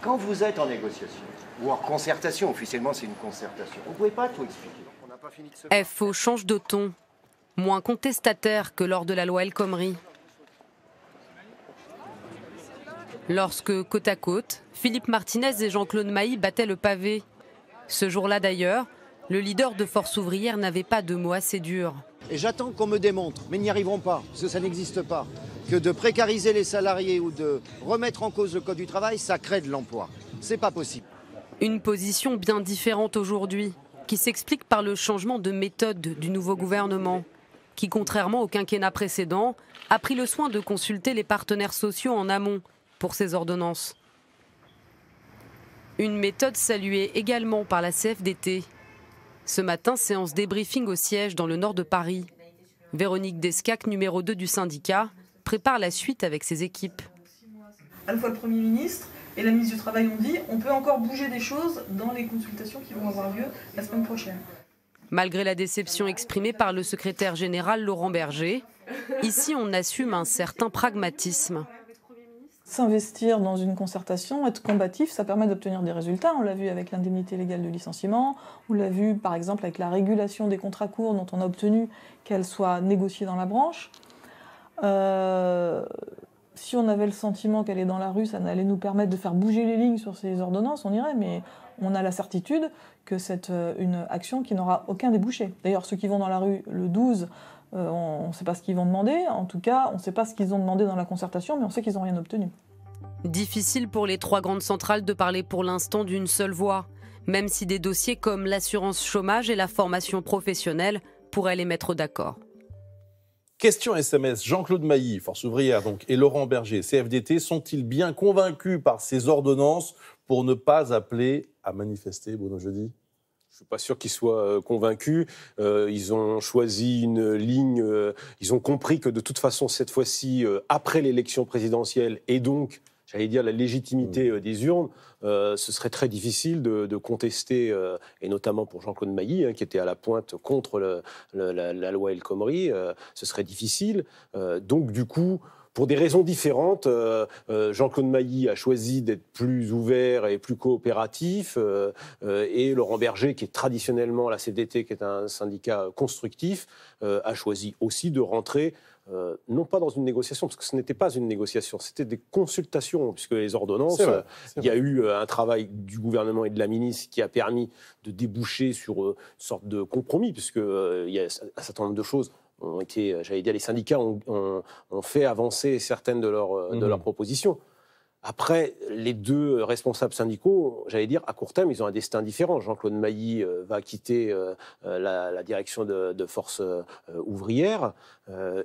Quand vous êtes en négociation ou en concertation, officiellement c'est une concertation, vous ne pouvez pas tout expliquer. FO change de ton, moins contestataire que lors de la loi El Khomri. Lorsque, côte à côte, Philippe Martinez et Jean-Claude Mailly battaient le pavé ce jour-là d'ailleurs, le leader de Force ouvrière n'avait pas de mots assez durs. Et j'attends qu'on me démontre, mais ils n'y arriveront pas, parce que ça n'existe pas. Que de précariser les salariés ou de remettre en cause le code du travail, ça crée de l'emploi. C'est pas possible. Une position bien différente aujourd'hui, qui s'explique par le changement de méthode du nouveau gouvernement, qui, contrairement au quinquennat précédent, a pris le soin de consulter les partenaires sociaux en amont pour ses ordonnances. Une méthode saluée également par la CFDT. Ce matin, séance débriefing au siège dans le nord de Paris. Véronique Descac, numéro 2 du syndicat, prépare la suite avec ses équipes. À la fois le Premier ministre et la ministre du Travail ont dit on peut encore bouger des choses dans les consultations qui vont avoir lieu la semaine prochaine. Malgré la déception exprimée par le secrétaire général Laurent Berger, ici on assume un certain pragmatisme. S'investir dans une concertation, être combatif, ça permet d'obtenir des résultats. On l'a vu avec l'indemnité légale de licenciement, on l'a vu par exemple avec la régulation des contrats courts dont on a obtenu qu'elle soit négociée dans la branche. Euh, si on avait le sentiment qu'elle est dans la rue, ça allait nous permettre de faire bouger les lignes sur ces ordonnances, on irait, mais on a la certitude que c'est euh, une action qui n'aura aucun débouché. D'ailleurs, ceux qui vont dans la rue le 12 euh, on ne sait pas ce qu'ils vont demander. En tout cas, on ne sait pas ce qu'ils ont demandé dans la concertation, mais on sait qu'ils n'ont rien obtenu. Difficile pour les trois grandes centrales de parler pour l'instant d'une seule voix, même si des dossiers comme l'assurance chômage et la formation professionnelle pourraient les mettre d'accord. Question SMS, Jean-Claude Mailly, Force ouvrière, donc, et Laurent Berger, CFDT, sont-ils bien convaincus par ces ordonnances pour ne pas appeler à manifester, Bruno Jeudi – Je suis pas sûr qu'ils soient euh, convaincus. Euh, ils ont choisi une ligne. Euh, ils ont compris que de toute façon, cette fois-ci, après l'élection présidentielle et donc, j'allais dire, la légitimité mm. des urnes, ce serait très difficile de, contester, et notamment pour Jean-Claude Mailly, hein, qui était à la pointe contre la, la, loi El Khomri, ce serait difficile. donc, du coup pour des raisons différentes. Euh, euh, Jean-Claude Mailly a choisi d'être plus ouvert et plus coopératif, euh, et Laurent Berger, qui est traditionnellement la CDT, qui est un syndicat constructif, a choisi aussi de rentrer non pas dans une négociation, parce que ce n'était pas une négociation, c'était des consultations, puisque les ordonnances, il y a eu un travail du gouvernement et de la ministre qui a permis de déboucher sur une sorte de compromis, puisqu'il il y a un certain nombre de choses ont été, euh, j'allais dire, les syndicats ont, fait avancer certaines de leurs euh, mhm. propositions. Après, les deux responsables syndicaux, j'allais dire, à court terme, ils ont un destin différent. Jean-Claude Mailly euh, va quitter euh, euh, la, direction de, force ouvrière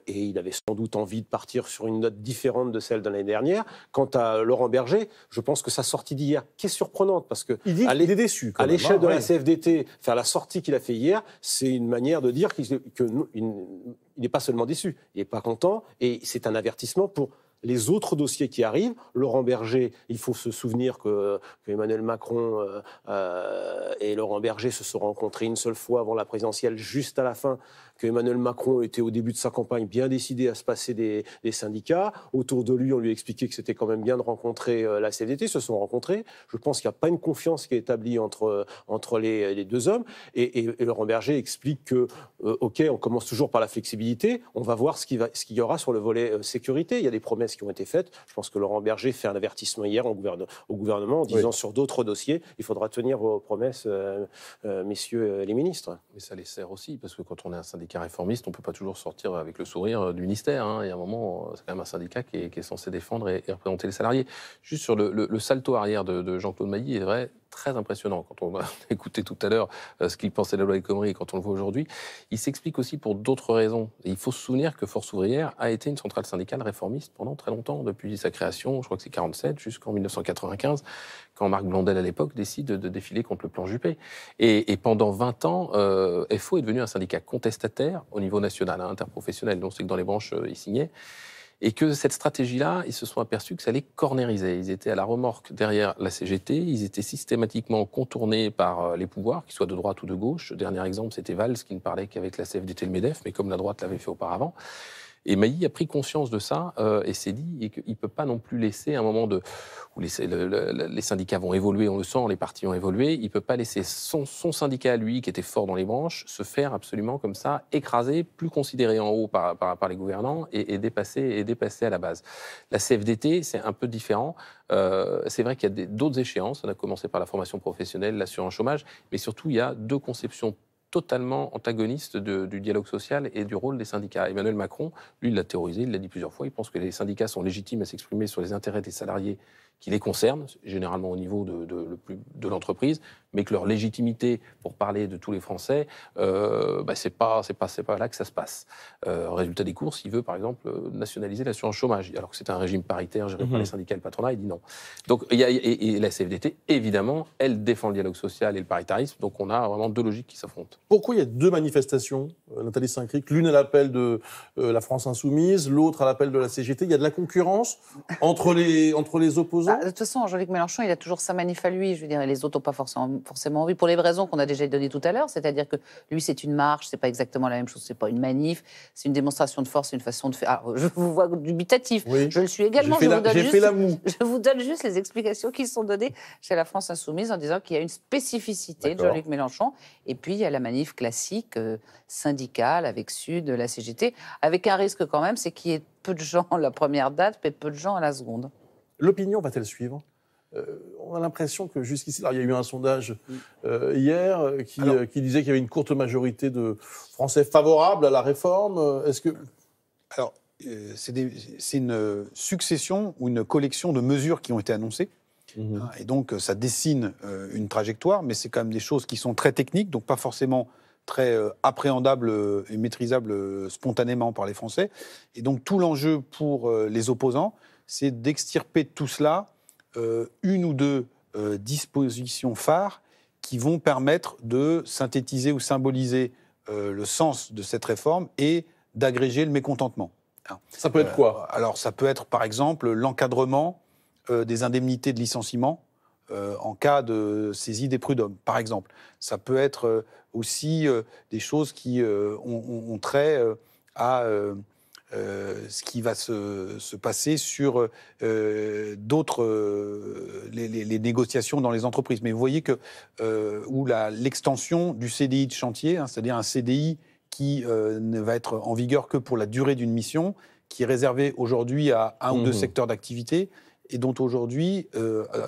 et il avait sans doute envie de partir sur une note différente de celle de l'année dernière. Quant à Laurent Berger, je pense que sa sortie d'hier, qui est surprenante parce que il dit à hein, l'échelle de la CFDT, faire la sortie qu'il a fait hier, c'est une manière de dire qu'il n'est pas seulement déçu, il n'est pas content et c'est un avertissement pour les autres dossiers qui arrivent. Laurent Berger, il faut se souvenir que, Emmanuel Macron euh, euh, et Laurent Berger se sont rencontrés une seule fois avant la présidentielle, juste à la fin, que Emmanuel Macron était au début de sa campagne bien décidé à se passer des, syndicats. Autour de lui, on lui expliquait que c'était quand même bien de rencontrer euh, la CDT, se sont rencontrés. Je pense qu'il n'y a pas une confiance qui est établie entre, entre les, deux hommes. Et, Laurent Berger explique que, OK, on commence toujours par la flexibilité, on va voir ce qu'il y aura sur le volet sécurité. Il y a des promesses qui ont été faites. Je pense que Laurent Berger fait un avertissement hier au gouvernement, en disant sur d'autres dossiers, il faudra tenir vos promesses, euh, euh, messieurs euh, les ministres. Mais ça les sert aussi, parce que quand on est un syndicat réformiste, on ne peut pas toujours sortir avec le sourire du ministère. Hein. Il y a un moment, c'est quand même un syndicat qui est, censé défendre et, représenter les salariés. Juste sur le, salto arrière de, Jean-Claude Mailly, est vrai, très impressionnant quand on va écouter tout à l'heure euh, ce qu'il pensait de la loi El et quand on le voit aujourd'hui. Il s'explique aussi pour d'autres raisons. il faut se souvenir que Force ouvrière a été une centrale syndicale réformiste pendant très longtemps, depuis sa création, je crois que c'est 47, jusqu'en 1995, quand Marc Blondel à l'époque décide de défiler contre le plan Juppé. Et, pendant 20 ans, euh, FO est devenu un syndicat contestataire au niveau national, hein, interprofessionnel, donc c'est que dans les branches, euh, il signait et que cette stratégie-là, ils se sont aperçus que ça les cornerisait. Ils étaient à la remorque derrière la CGT, ils étaient systématiquement contournés par euh, les pouvoirs, qu'ils soient de droite ou de gauche. dernier exemple, c'était Valls qui ne parlait qu'avec la CFDT et le MEDEF, mais comme la droite l'avait fait auparavant. Et Mailly a pris conscience de ça euh, et s'est dit qu'il ne peut pas non plus laisser un moment où les, syndicats vont évoluer, on le sent, les partis ont évolué, il ne peut pas laisser son, syndicat lui, qui était fort dans les branches, se faire absolument comme ça, écraser, plus considéré en haut par, par, les gouvernants et, dépasser, et dépasser à la base. La CFDT, c'est un peu différent. Euh, c'est vrai qu'il y a d'autres échéances, on a commencé par la formation professionnelle, l'assurance chômage, mais surtout il y a deux conceptions totalement antagoniste du dialogue social et du rôle des syndicats. Emmanuel Macron, lui, l'a théorisé, il l'a dit plusieurs fois, il pense que les syndicats sont légitimes à s'exprimer sur les intérêts des salariés qui les concernent, généralement au niveau de, de, de l'entreprise, mais que leur légitimité pour parler de tous les Français, euh, bah, c'est pas c'est pas c'est pas là que ça se passe. Euh, résultat des courses, il veut par exemple nationaliser l'assurance chômage, alors que c'est un régime paritaire géré par mhm. les syndicats et le patronat, il dit non. Donc et, la CFDT, évidemment, elle défend le dialogue social et le paritarisme, donc on a vraiment deux logiques qui s'affrontent. Pourquoi il y a deux manifestations, euh, Nathalie Saint-Cric, l'une à l'appel de euh, la France insoumise, l'autre à l'appel de la CGT Il y a de la concurrence entre les entre les opposants. Bah, de toute façon, Jean-Luc Mélenchon, il a toujours sa manif à lui. Je veux dire, les autres n'ont pas forcément, forcément envie, pour les raisons qu'on a déjà données tout à l'heure. C'est-à-dire que lui, c'est une marche, c'est pas exactement la même chose, c'est pas une manif, c'est une démonstration de force, c'est une façon de faire. je vous vois dubitatif, je le suis également. Je, vous je, vous donne juste, les explications qui sont données chez la France Insoumise en disant qu'il y a une spécificité de Jean-Luc Mélenchon. Et puis, il y a la manif classique, euh, syndicale, avec Sud, la CGT, avec un risque quand même, c'est qu'il y ait peu de gens à la première date, mais peu de gens à la seconde. L'opinion va-t-elle suivre euh, on a l'impression que jusqu'ici, il y a eu un sondage euh, hier euh, qui, disait qu'il y avait une courte majorité de Français favorables à la réforme. Est-ce que alors c'est une succession ou une collection de mesures qui ont été annoncées mhm. hein, et donc ça dessine une trajectoire, mais c'est quand même des choses qui sont très techniques, donc pas forcément très appréhendables et maîtrisables spontanément par les Français. Et donc tout l'enjeu pour les opposants, c'est d'extirper de tout cela euh, une ou deux euh, dispositions phares qui vont permettre de synthétiser ou symboliser euh, le sens de cette réforme et d'agréger le mécontentement. Hein. Ça peut être quoi Alors ça peut être par exemple l'encadrement des indemnités de licenciement en cas de saisie des prud'hommes, par exemple. Ça peut être aussi des choses qui ont trait à euh, ce qui va se, passer sur euh, d'autres euh, les, négociations dans les entreprises. Mais vous voyez que où l'extension du CDI de chantier, hein, c'est-à-dire un CDI qui ne va être en vigueur que pour la durée d'une mission, qui est réservé aujourd'hui à un ou deux mmh secteurs d'activité et dont aujourd'hui,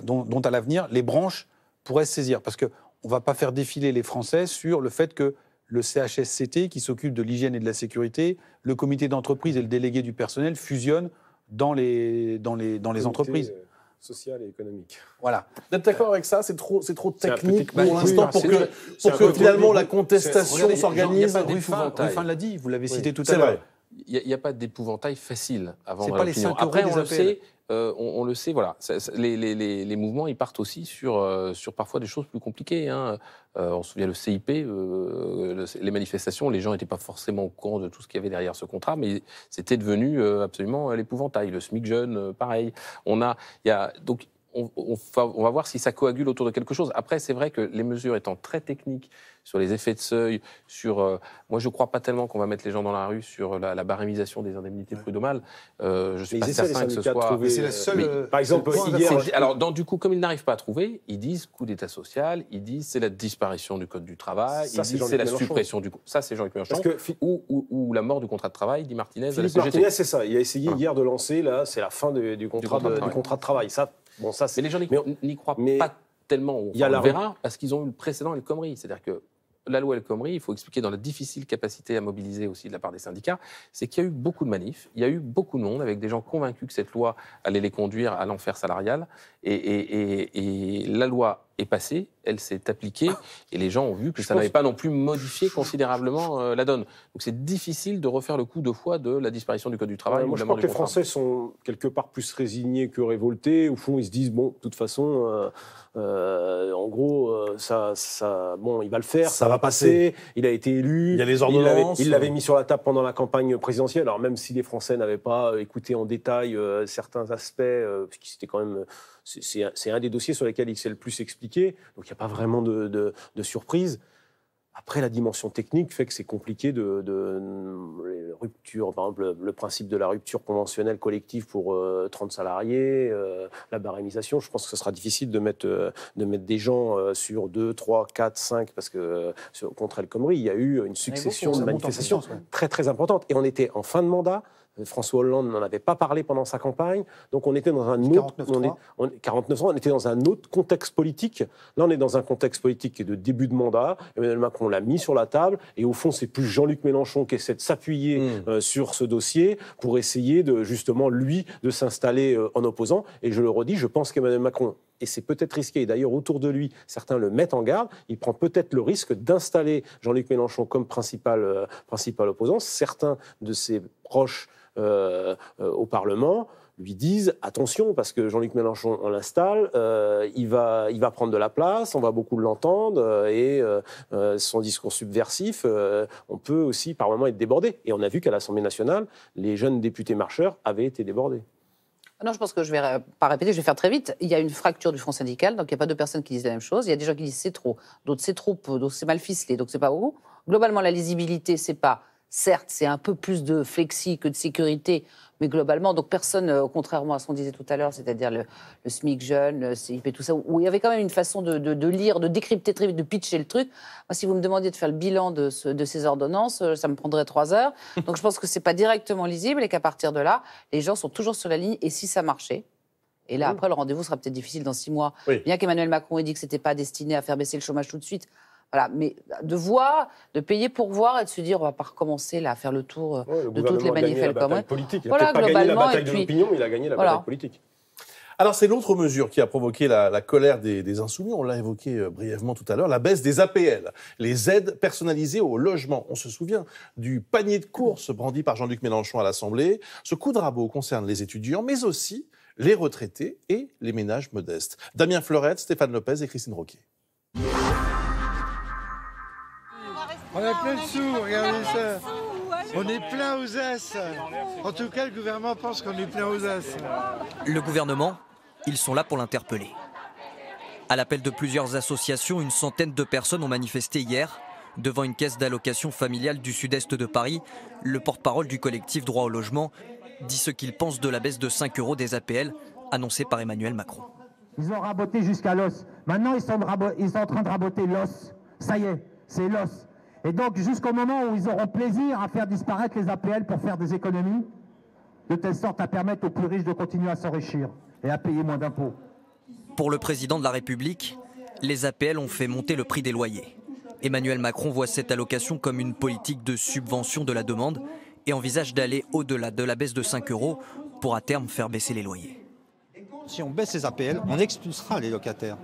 dont, à l'avenir, les branches pourraient se saisir. Parce qu'on ne va pas faire défiler les Français sur le fait que le CHSCT qui s'occupe de l'hygiène et de la sécurité, le comité d'entreprise et le délégué du personnel fusionnent dans les, dans les, dans les entreprises. Euh, social et économique. Voilà. Vous êtes d'accord avec ça C'est trop, c'est trop technique pour l'instant pour que, pour que finalement la contestation s'organise. Ruffin l'a dit, vous l'avez cité tout à l'heure il n'y a, pas d'épouvantail facile avant pas les Après, on, des le sait, euh, on, le sait, voilà, les, les, les, mouvements, ils partent aussi sur, euh, sur parfois des choses plus compliquées. Hein. Euh, on se souvient le CIP, les manifestations, les gens n'étaient pas forcément au courant de tout ce qu'il y avait derrière ce contrat, mais c'était devenu absolument l'épouvantail. Le SMIC jeune, pareil. On a, y a, donc on, on, va voir si ça coagule autour de quelque chose. Après, c'est vrai que les mesures étant très techniques sur les effets de seuil, sur. Euh, moi, je ne crois pas tellement qu'on va mettre les gens dans la rue sur la, barémisation des indemnités prud'homales. Euh, je suis pas certain que ce soit. Trouver... C'est la seule. Euh, par exemple, hier. Alors, dans, du coup, comme ils n'arrivent pas à trouver, ils disent coup d'État social, ils disent c'est la disparition du code du travail, ils disent c'est la suppression du. Ça, c'est Jean-Luc Mélenchon. Ou, la mort du contrat de travail, dit Martinez. Martinez, c'est ça. Il a essayé hier de lancer, là, c'est la fin du, contrat, Du contrat de travail. Ça, mais les gens n'y croient, pas tellement. on verra parce qu'ils ont eu le précédent El Khomri. C'est-à-dire que la loi El Khomri, il faut expliquer dans la difficile capacité à mobiliser aussi de la part des syndicats, c'est qu'il y a eu beaucoup de manifs, il y a eu beaucoup de monde avec des gens convaincus que cette loi allait les conduire à l'enfer salarial. Et, et la loi est passée, elle s'est appliquée, ah. et les gens ont vu que ça n'avait pas non plus modifié considérablement euh, la donne. Donc c'est difficile de refaire le coup deux fois de la disparition du Code du travail. moi, je crois que les Français sont quelque part plus résignés que révoltés. Au fond, ils se disent, bon, de toute façon, euh, euh, en gros, ça, ça, bon, il va le faire, ça, va passer. il a été élu, il y les Il l'avait mis sur la table pendant la campagne présidentielle. Alors même si les Français n'avaient pas écouté en détail certains aspects, ce qui c'était quand même c'est un des dossiers sur lesquels il s'est le plus expliqué, donc il n'y a pas vraiment de, surprise. Après, la dimension technique fait que c'est compliqué de, rupture, par exemple le, principe de la rupture conventionnelle collective pour 30 euh, salariés, euh, la barémisation, je pense que ce sera difficile de mettre, euh, de mettre des gens sur 2, 3, 4, 5, parce que contre El Khomri, il y a eu une succession de manifestations très très importantes. Et on était en fin de mandat, François Hollande n'en avait pas parlé pendant sa campagne. Donc on était dans un autre 49 on, on était dans un autre contexte politique. Là, on est dans un contexte politique qui est de début de mandat. Emmanuel Macron l'a mis sur la table et au fond, c'est plus Jean-Luc Mélenchon qui essaie de s'appuyer hmm. euh, sur ce dossier pour essayer de justement lui de s'installer euh, en opposant. Et je le redis, je pense qu'Emmanuel Macron et c'est peut-être risqué. et D'ailleurs, autour de lui, certains le mettent en garde. Il prend peut-être le risque d'installer Jean-Luc Mélenchon comme principal, euh, principal opposant. Certains de ses proches euh, euh, au Parlement lui disent attention parce que Jean-Luc Mélenchon on l'installe, il va il va prendre de la place, on va beaucoup l'entendre et son discours subversif, on peut aussi par moment être débordé. Et on a vu qu'à l'Assemblée nationale, les jeunes députés marcheurs avaient été débordés. Non, je pense que je ne vais pas répéter, je vais faire très vite. Il y a une fracture du front syndical, donc il n'y a pas deux personnes qui disent la même chose. Il y a des gens qui disent c'est trop, d'autres c'est trop peu, d'autres c'est mal ficelé, donc c'est pas où. Globalement, la lisibilité, c'est pas, certes, c'est un peu plus de flexi que de sécurité, mais globalement, donc personne, euh, contrairement à ce qu'on disait tout à l'heure, c'est-à-dire le, SMIC jeune, le CIP, tout ça, où il y avait quand même une façon de, lire, de décrypter de pitcher le truc. Moi, si vous me demandiez de faire le bilan de, ces ordonnances, euh, ça me prendrait trois heures. Donc je pense que ce n'est pas directement lisible et qu'à partir de là, les gens sont toujours sur la ligne. Et si ça marchait, et là, après, le rendez-vous sera peut-être difficile dans six mois. Bien qu'Emmanuel Macron ait dit que ce n'était pas destiné à faire baisser le chômage tout de suite, voilà, mais de voir, de payer pour voir et de se dire, on va pas recommencer là, à faire le tour euh, de toutes les manifs la bataille Il voilà, pas gagné la de l'opinion, il a gagné la bataille politique. Alors c'est l'autre mesure qui a provoqué la, colère des, insoumis, on l'a évoqué euh, brièvement tout à l'heure, la baisse des APL, les aides personnalisées au logement. On se souvient du panier de courses brandi par Jean-Luc Mélenchon à l'Assemblée. Ce coup de rabot concerne les étudiants, mais aussi les retraités et les ménages modestes. Damien Florette, Stéphane Lopez et Christine Roquet. On est plein de sous, regardez ça. On est plein aux as. En tout cas, le gouvernement pense qu'on est plein aux as. Le gouvernement, ils sont là pour l'interpeller. À l'appel de plusieurs associations, une centaine de personnes ont manifesté hier devant une caisse d'allocation familiale du sud-est de Paris. Le porte-parole du collectif Droit au logement dit ce qu'il pense de la baisse de 5 euros des APL annoncée par Emmanuel Macron. Ils ont raboté jusqu'à l'os. Maintenant, ils sont, ils sont en train de raboter l'os. Ça y est, c'est l'os. Et donc, jusqu'au moment où ils auront plaisir à faire disparaître les APL pour faire des économies, de telle sorte à permettre aux plus riches de continuer à s'enrichir et à payer moins d'impôts. Pour le président de la République, les APL ont fait monter le prix des loyers. Emmanuel Macron voit cette allocation comme une politique de subvention de la demande et envisage d'aller au-delà de la baisse de 5 euros pour à terme faire baisser les loyers. Si on baisse les APL, on expulsera les locataires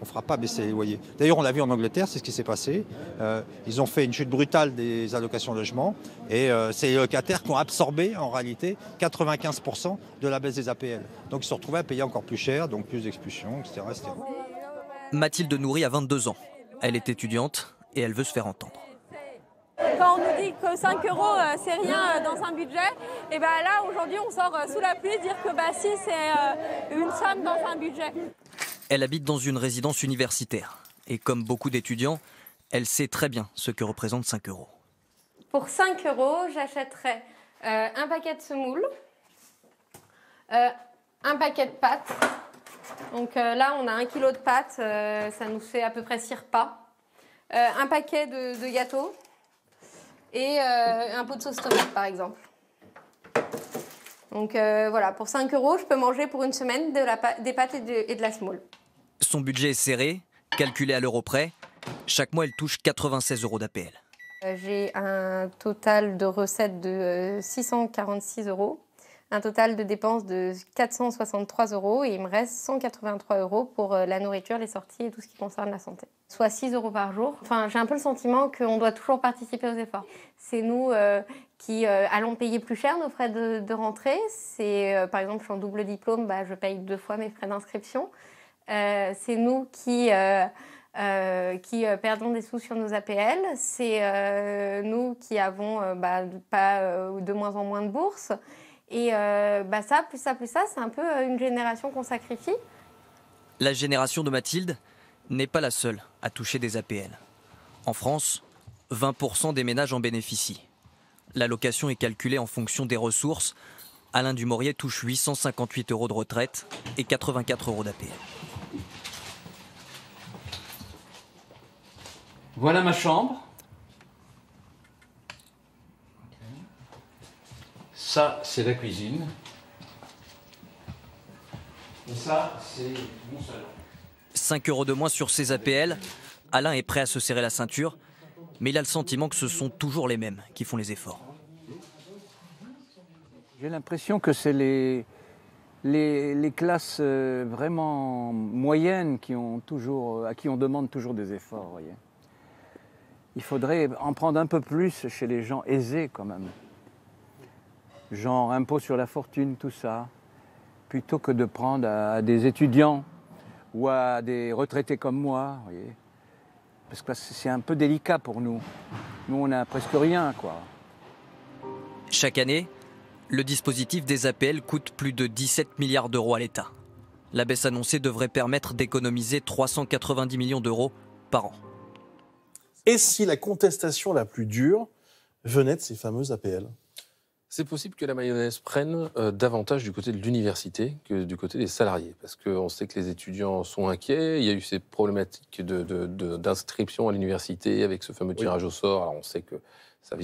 on ne fera pas baisser les loyers. D'ailleurs, on l'a vu en Angleterre, c'est ce qui s'est passé. Euh, ils ont fait une chute brutale des allocations de logement et euh, c'est les locataires qui ont absorbé en réalité 95% de la baisse des APL. Donc ils se retrouvaient à payer encore plus cher, donc plus d'expulsions, etc., Mathilde Nourri a 22 ans. Elle est étudiante et elle veut se faire entendre quand on nous dit que 5 euros euh, c'est rien dans un budget, et eh bien là aujourd'hui on sort sous la pluie dire que bah, si c'est une somme dans un budget. Elle habite dans une résidence universitaire. Et comme beaucoup d'étudiants, elle sait très bien ce que représente 5 euros. Pour 5 euros, j'achèterais euh, un paquet de semoule, euh, un paquet de pâtes. Donc euh, là, on a un kilo de pâtes, ça nous fait à peu près 6 repas. un paquet de, de gâteaux et un pot de sauce tomate, par exemple. Donc euh, voilà, pour 5 euros, je peux manger pour une semaine de la des pâtes et de, la semoule. Son budget est serré, calculé à l'euro près. Chaque mois, elle touche 96 euros d'APL. Euh, j'ai un total de recettes de 646 euh, euros, un total de dépenses de 463 euros et il me reste 183 euros pour la nourriture, les sorties et tout ce qui concerne la santé soit 6 euros par jour. Enfin, j'ai un peu le sentiment qu'on doit toujours participer aux efforts. C'est nous euh, qui euh, allons payer plus cher nos frais de, rentrée. C'est euh, par exemple, je suis en double diplôme, bah, je paye deux fois mes frais d'inscription. Euh, c'est nous qui, qui perdons des sous sur nos APL. C'est nous qui avons bah, pas, de moins en moins de bourses. Et bah, ça, plus ça, plus ça, c'est un peu une génération qu'on sacrifie. La génération de Mathilde n'est pas la seule à toucher des APL. En France, 20% des ménages en bénéficient. L'allocation est calculée en fonction des ressources. Alain Dumorier touche 858 euros de retraite et 84 euros d'APL. Voilà ma chambre. Ça, c'est la cuisine. Et ça, c'est mon salon. 5 euros de moins sur ses APL. Alain est prêt à se serrer la ceinture. Mais il a le sentiment que ce sont toujours les mêmes qui font les efforts. J'ai l'impression que c'est les, les, classes euh, vraiment moyennes qui ont toujours, euh, à qui on demande toujours des efforts. Il faudrait en prendre un peu plus chez les gens aisés quand même. Genre impôt sur la fortune, tout ça, plutôt que de prendre à, des étudiants ou à des retraités comme moi. Parce que c'est un peu délicat pour nous. Nous, on n'a presque rien, quoi. Chaque année, le dispositif des APL coûte plus de 17 milliards d'euros à l'État. La baisse annoncée devrait permettre d'économiser 390 millions d'euros par an. Et si la contestation la plus dure venait de ces fameuses APL c'est possible que la mayonnaise prenne euh, davantage du côté de l'université que du côté des salariés, parce qu'on sait que les étudiants sont inquiets. Il y a eu ces problématiques d'inscription à l'université avec ce fameux tirage au sort. Alors on sait que ça, va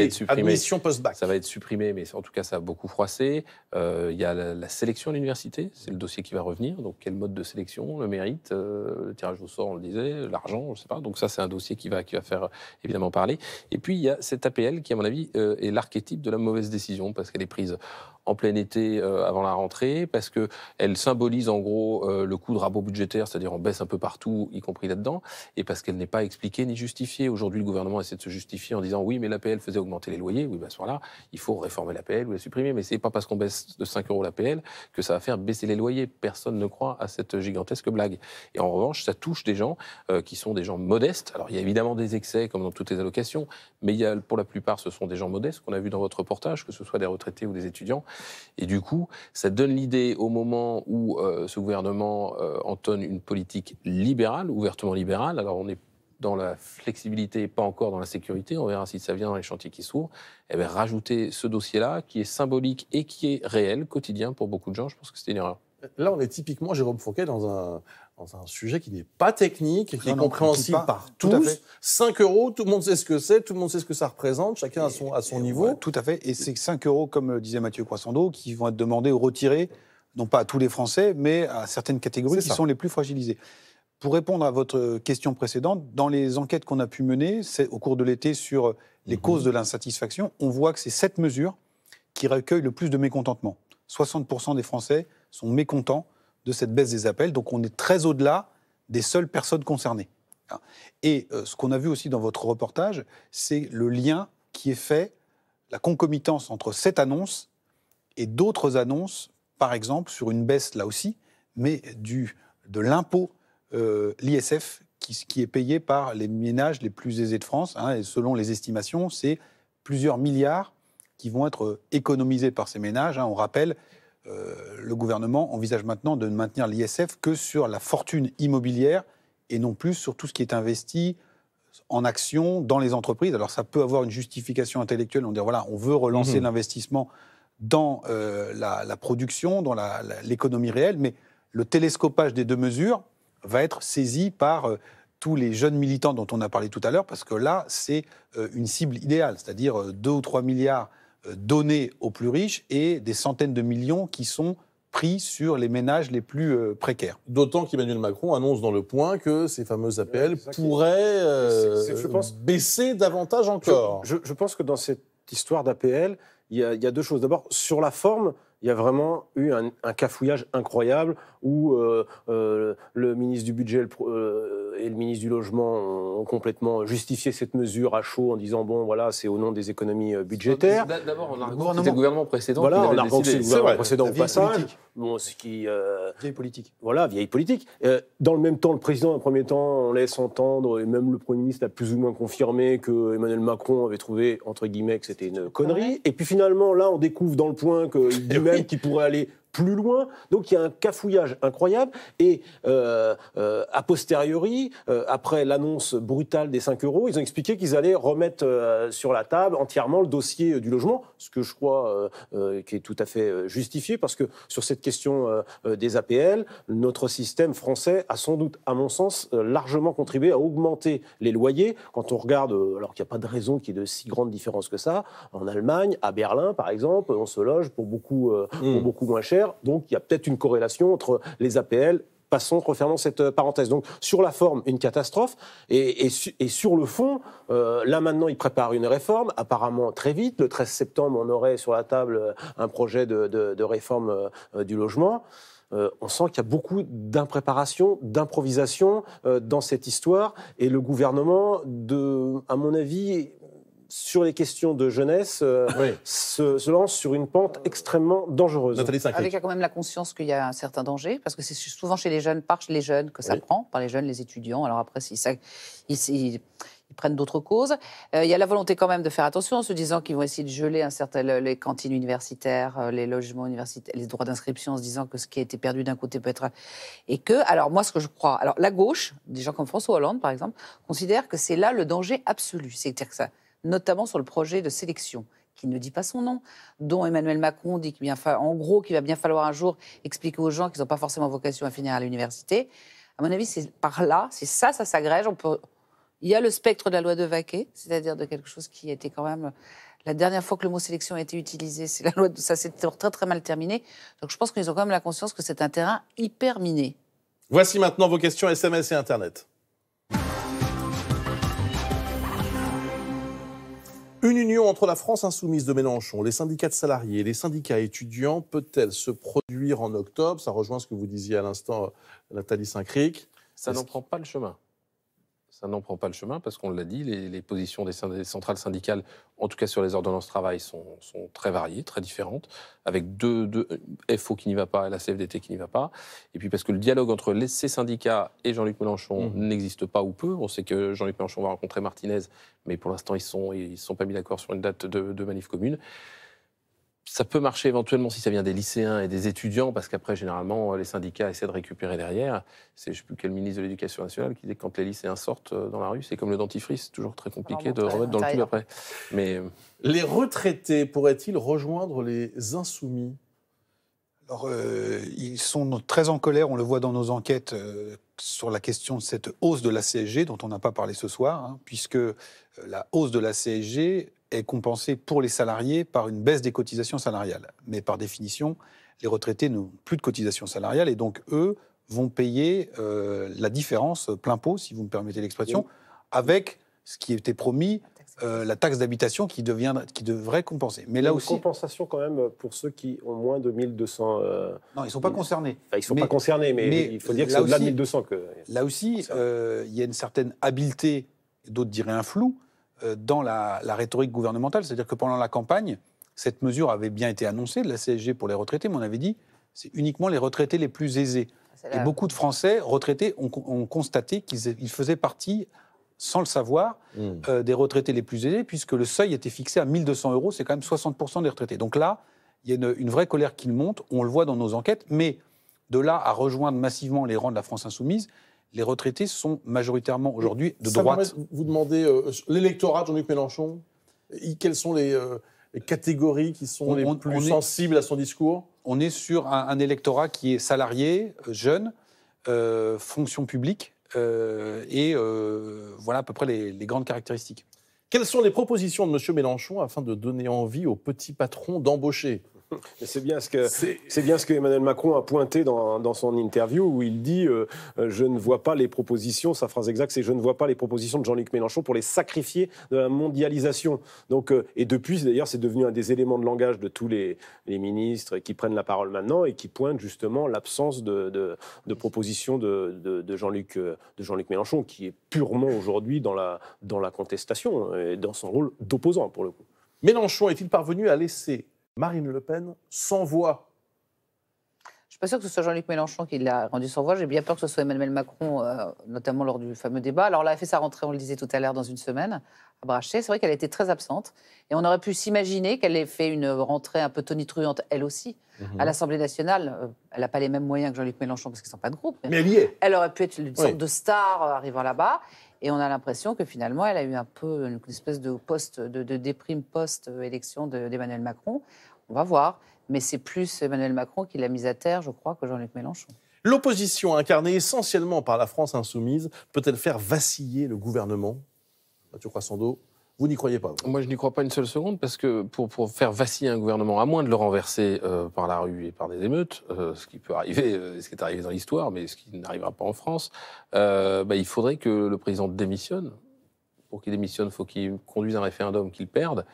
être supprimé. post-bac. Ça va être supprimé, mais en tout cas, ça a beaucoup froissé. Euh, il y a la, sélection de l'université, c'est le dossier qui va revenir. Donc, quel mode de sélection, le mérite, le euh, tirage au sort, on le disait, l'argent, je ne sais pas. Donc, ça, c'est un dossier qui va, qui va faire évidemment parler. Et puis, il y a cette APL qui, à mon avis, euh, est l'archétype de la mauvaise décision parce qu'elle est prise en plein été avant la rentrée, parce qu'elle symbolise en gros le coup de rabot budgétaire, c'est-à-dire on baisse un peu partout, y compris là-dedans, et parce qu'elle n'est pas expliquée ni justifiée. Aujourd'hui, le gouvernement essaie de se justifier en en disant oui, mais l'APL faisait augmenter les loyers. Oui, ben, à ce moment-là, il faut réformer l'APL ou la supprimer. Mais ce n'est pas parce qu'on baisse de 5 euros l'APL que ça va faire baisser les loyers. Personne ne croit à cette gigantesque blague. Et en revanche, ça touche des gens euh, qui sont des gens modestes. Alors, il y a évidemment des excès, comme dans toutes les allocations, mais il pour la plupart, ce sont des gens modestes qu'on a vu dans votre reportage, que ce soit des retraités ou des étudiants. Et du coup, ça donne l'idée au moment où euh, ce gouvernement euh, entonne une politique libérale, ouvertement libérale. Alors, on est dans la flexibilité et pas encore dans la sécurité, on verra si ça vient dans les chantiers qui s'ouvrent, eh bien, rajouter ce dossier-là qui est symbolique et qui est réel, quotidien pour beaucoup de gens, je pense que c'est une erreur. Là, on est typiquement Jérôme Fouquet dans un, dans un sujet qui n'est pas technique, qui est compréhensible par tous. 5 euros, tout le monde sait ce que c'est, tout le monde sait ce que ça représente, chacun à son, à son niveau. tout à fait. Et c'est 5 euros, comme le disait Mathieu Croissando, qui vont être demandés ou retirés, non pas à tous les Français, mais à certaines catégories qui sont les plus fragilisées. Pour répondre à votre question précédente, dans les enquêtes qu'on a pu mener au cours de l'été sur les mhm. causes de l'insatisfaction, on voit que c'est cette mesure qui recueille le plus de mécontentement. 60% des Français sont mécontents de cette baisse des appels, donc on est très au-delà des seules personnes concernées. Et euh, ce qu'on a vu aussi dans votre reportage, c'est le lien qui est fait, la concomitance entre cette annonce et d'autres annonces, par exemple sur une baisse là aussi, mais du, de l'impôt euh, l'ISF qui, est payé par les ménages les plus aisés de France. Hein, et selon les estimations, c'est plusieurs milliards qui vont être économisés par ces ménages. Hein. On rappelle, euh, le gouvernement envisage maintenant de ne maintenir l'ISF que sur la fortune immobilière et non plus sur tout ce qui est investi en actions dans les entreprises. Alors ça peut avoir une justification intellectuelle, on dit voilà, on veut relancer mmh. l'investissement dans euh, la, production, dans l'économie réelle, mais le télescopage des deux mesures, va être saisi par euh, tous les jeunes militants dont on a parlé tout à l'heure, parce que là, c'est euh, une cible idéale, c'est-à-dire 2 euh, ou 3 milliards donnés aux plus riches et des centaines de millions qui sont pris sur les ménages les plus précaires. D'autant qu'Emmanuel Macron annonce dans le point que ces fameux appels pourraient je pense, baisser davantage encore. Je, pense que dans cette histoire d'APL, il y, a deux choses. D'abord, sur la forme, il y a vraiment eu un, un cafouillage incroyable où euh, euh, le ministre du Budget euh, et le ministre du Logement ont complètement justifié cette mesure à chaud en disant bon, voilà, c'est au nom des économies budgétaires. D'abord, c'était le gouvernement précédent. c'est le gouvernement précédent au ce qui, vieille politique. Voilà, vieille politique. dans le même temps, le président, un premier temps, on laisse entendre, et même le Premier ministre a plus ou moins confirmé que Emmanuel Macron avait trouvé, entre guillemets, que c'était une connerie. Et puis finalement, là, on découvre dans le point que lui-même qui pourrait aller plus loin. Donc il y a un cafouillage incroyable. Et euh, euh, a posteriori, euh, après l'annonce brutale des 5 euros, ils ont expliqué qu'ils allaient remettre sur la table entièrement le dossier du logement, ce que je crois qui est tout à fait justifié, parce que sur cette question des APL, notre système français a sans doute, à mon sens, largement contribué à augmenter les loyers. Quand on regarde, alors qu'il n'y a pas de raison qu'il y ait de si grandes différences que ça, en Allemagne, à Berlin par exemple, on se loge pour beaucoup, mmh. beaucoup moins cher donc il y a peut-être une corrélation entre les APL passons, refermons cette euh, parenthèse. Donc, sur la forme, une catastrophe. Et, et, sur le fond, euh, là maintenant, ils préparent une réforme, apparemment très vite. Le 13 septembre, on aurait sur la table euh, un projet de, réforme du logement. on sent qu'il y a beaucoup d'impréparation, d'improvisation dans cette histoire. Et le gouvernement, de, à mon avis, sur les questions de jeunesse, euh, se, se, lance sur une pente euh, extrêmement dangereuse. Avec quand même la conscience qu'il y a un certain danger, parce que c'est souvent chez les jeunes, par les jeunes que ça prend, par les jeunes, les étudiants. Alors après, ça, ils, ils, prennent d'autres causes. Euh, il y a la volonté quand même de faire attention en se disant qu'ils vont essayer de geler un certain, les cantines universitaires, les logements universitaires, les droits d'inscription, en se disant que ce qui a été perdu d'un côté peut être... Et que, alors moi, ce que je crois, alors la gauche, des gens comme François Hollande, par exemple, considère que c'est là le danger absolu. C'est-à-dire que ça, notamment sur le projet de sélection qui ne dit pas son nom, dont Emmanuel Macron dit qu'il gros qu'il va bien falloir un jour expliquer aux gens qu'ils n'ont pas forcément vocation à finir à l'université. À mon avis, c'est par là, c'est ça, ça s'agrège. On peut... Il y a le spectre de la loi de Vaquet, c'est-à-dire de quelque chose qui était quand même la dernière fois que le mot sélection a été utilisé, c'est la loi de... ça s'est très très mal terminé. Donc je pense qu'ils ont quand même la conscience que c'est un terrain hyper miné. Voici maintenant vos questions SMS et Internet. Une union entre la France insoumise de Mélenchon, les syndicats de salariés les syndicats étudiants peut-elle se produire en octobre Ça rejoint ce que vous disiez à l'instant, euh, Nathalie Saint-Cric. Ça n'en prend pas le chemin ça n'en prend pas le chemin parce qu'on l'a dit, les, positions des, centrales syndicales, en tout cas sur les ordonnances travail, sont, très variées, très différentes, avec deux, euh, FO qui n'y va pas et la CFDT qui n'y va pas. Et puis parce que le dialogue entre les, ces syndicats et Jean-Luc Mélenchon mmh. n'existe pas ou peu. On sait que Jean-Luc Mélenchon va rencontrer Martinez, mais pour l'instant, ils ne sont, ils sont pas mis d'accord sur une date de, de manif commune ça peut marcher éventuellement si ça vient des lycéens et des étudiants, parce qu'après, généralement, les syndicats essaient de récupérer derrière. C'est, je ne sais plus quel ministre de l'Éducation nationale qui dit que quand les lycéens sortent euh, dans la rue, c'est comme le dentifrice, c'est toujours très compliqué de remettre dans le tube après. Mais... Euh, les retraités pourraient-ils rejoindre les insoumis alors, euh, ils sont très en colère, on le voit dans nos enquêtes sur la question de cette hausse de la CSG dont on n'a pas parlé ce soir, hein, puisque la hausse de la CSG est compensée pour les salariés par une baisse des cotisations salariales. Mais par définition, les retraités n'ont plus de cotisations salariales et donc eux vont payer euh, la différence plein pot, si vous me permettez l'expression, avec ce qui était promis, la taxe d'habitation euh, qui, qui, devrait compenser. Mais là une aussi. compensation quand même pour ceux qui ont moins de 1200. Euh, non, ils ne sont pas concernés. ils ne sont pas concernés, mais, il faut dire que c'est au-delà de 1200 que. Là aussi, il y a une certaine habileté, d'autres diraient un flou, euh, dans la, rhétorique gouvernementale. C'est-à-dire que pendant la campagne, cette mesure avait bien été annoncée, de la CSG pour les retraités, mais on avait dit c'est uniquement les retraités les plus aisés. Ah, Et beaucoup de Français retraités ont, constaté qu'ils faisaient partie, sans le savoir, hmm. euh, des retraités les plus aisés, puisque le seuil était fixé à 1200 euros, c'est quand même 60% des retraités. Donc là, il y a une, une vraie colère qui monte, on le voit dans nos enquêtes, mais de là à rejoindre massivement les rangs de la France insoumise, les retraités sont majoritairement aujourd'hui de droite. Vous demandez euh, euh, l'électorat de Jean-Luc Mélenchon, quelles sont euh, les, catégories qui sont les plus sensibles à son discours On est sur un, électorat qui est salarié, jeune, fonction publique, et voilà à peu près les, les grandes caractéristiques. Quelles sont les propositions de M. Mélenchon afin de donner envie aux petits patrons d'embaucher c'est bien, ce que, Emmanuel Macron a pointé dans, son interview où il dit euh, euh, Je ne vois pas les propositions, sa phrase exacte, c'est Je ne vois pas les propositions de Jean-Luc Mélenchon pour les sacrifier de la mondialisation. Donc, euh, et depuis, d'ailleurs, c'est devenu un des éléments de langage de tous les, ministres qui prennent la parole maintenant et qui pointent justement l'absence de, propositions de, Jean-Luc, jean Mélenchon, qui est purement aujourd'hui dans la, dans la contestation et dans son rôle d'opposant pour le coup. Mélenchon est-il parvenu à laisser Marine Le Pen sans voix. Je ne suis pas sûr que ce soit Jean-Luc Mélenchon qui l'a rendue sans voix. J'ai bien peur que ce soit Emmanuel Macron, euh, notamment lors du fameux débat. Alors là, elle a fait sa rentrée, on le disait tout à l'heure, dans une semaine, à Brachet. C'est vrai qu'elle a été très absente. Et on aurait pu s'imaginer qu'elle ait fait une rentrée un peu tonitruante, elle aussi, mhm. à l'Assemblée nationale. Euh, elle n'a pas les mêmes moyens que Jean-Luc Mélenchon, parce qu'ils ne sont pas de groupe. Mais, elle y est. Elle aurait pu être une sorte de star euh, arrivant là-bas. Et on a l'impression que finalement, elle a eu un peu une espèce de, poste de, de déprime post-élection d'Emmanuel Macron. On va voir. Mais c'est plus Emmanuel Macron qui l'a mise à terre, je crois, que Jean-Luc Mélenchon. L'opposition, incarnée essentiellement par la France insoumise, peut-elle faire vaciller le gouvernement Mathieu Croissando, vous n'y croyez pas Moi, je n'y crois pas une seule seconde, parce que pour, faire vaciller un gouvernement, à moins de le renverser euh, par la rue et par des émeutes, euh, ce qui peut arriver, euh, ce qui est arrivé dans l'histoire, mais ce qui n'arrivera pas en France, bah, il faudrait que le président démissionne. Pour qu'il démissionne, il faut qu'il conduise un référendum, qu'il perde.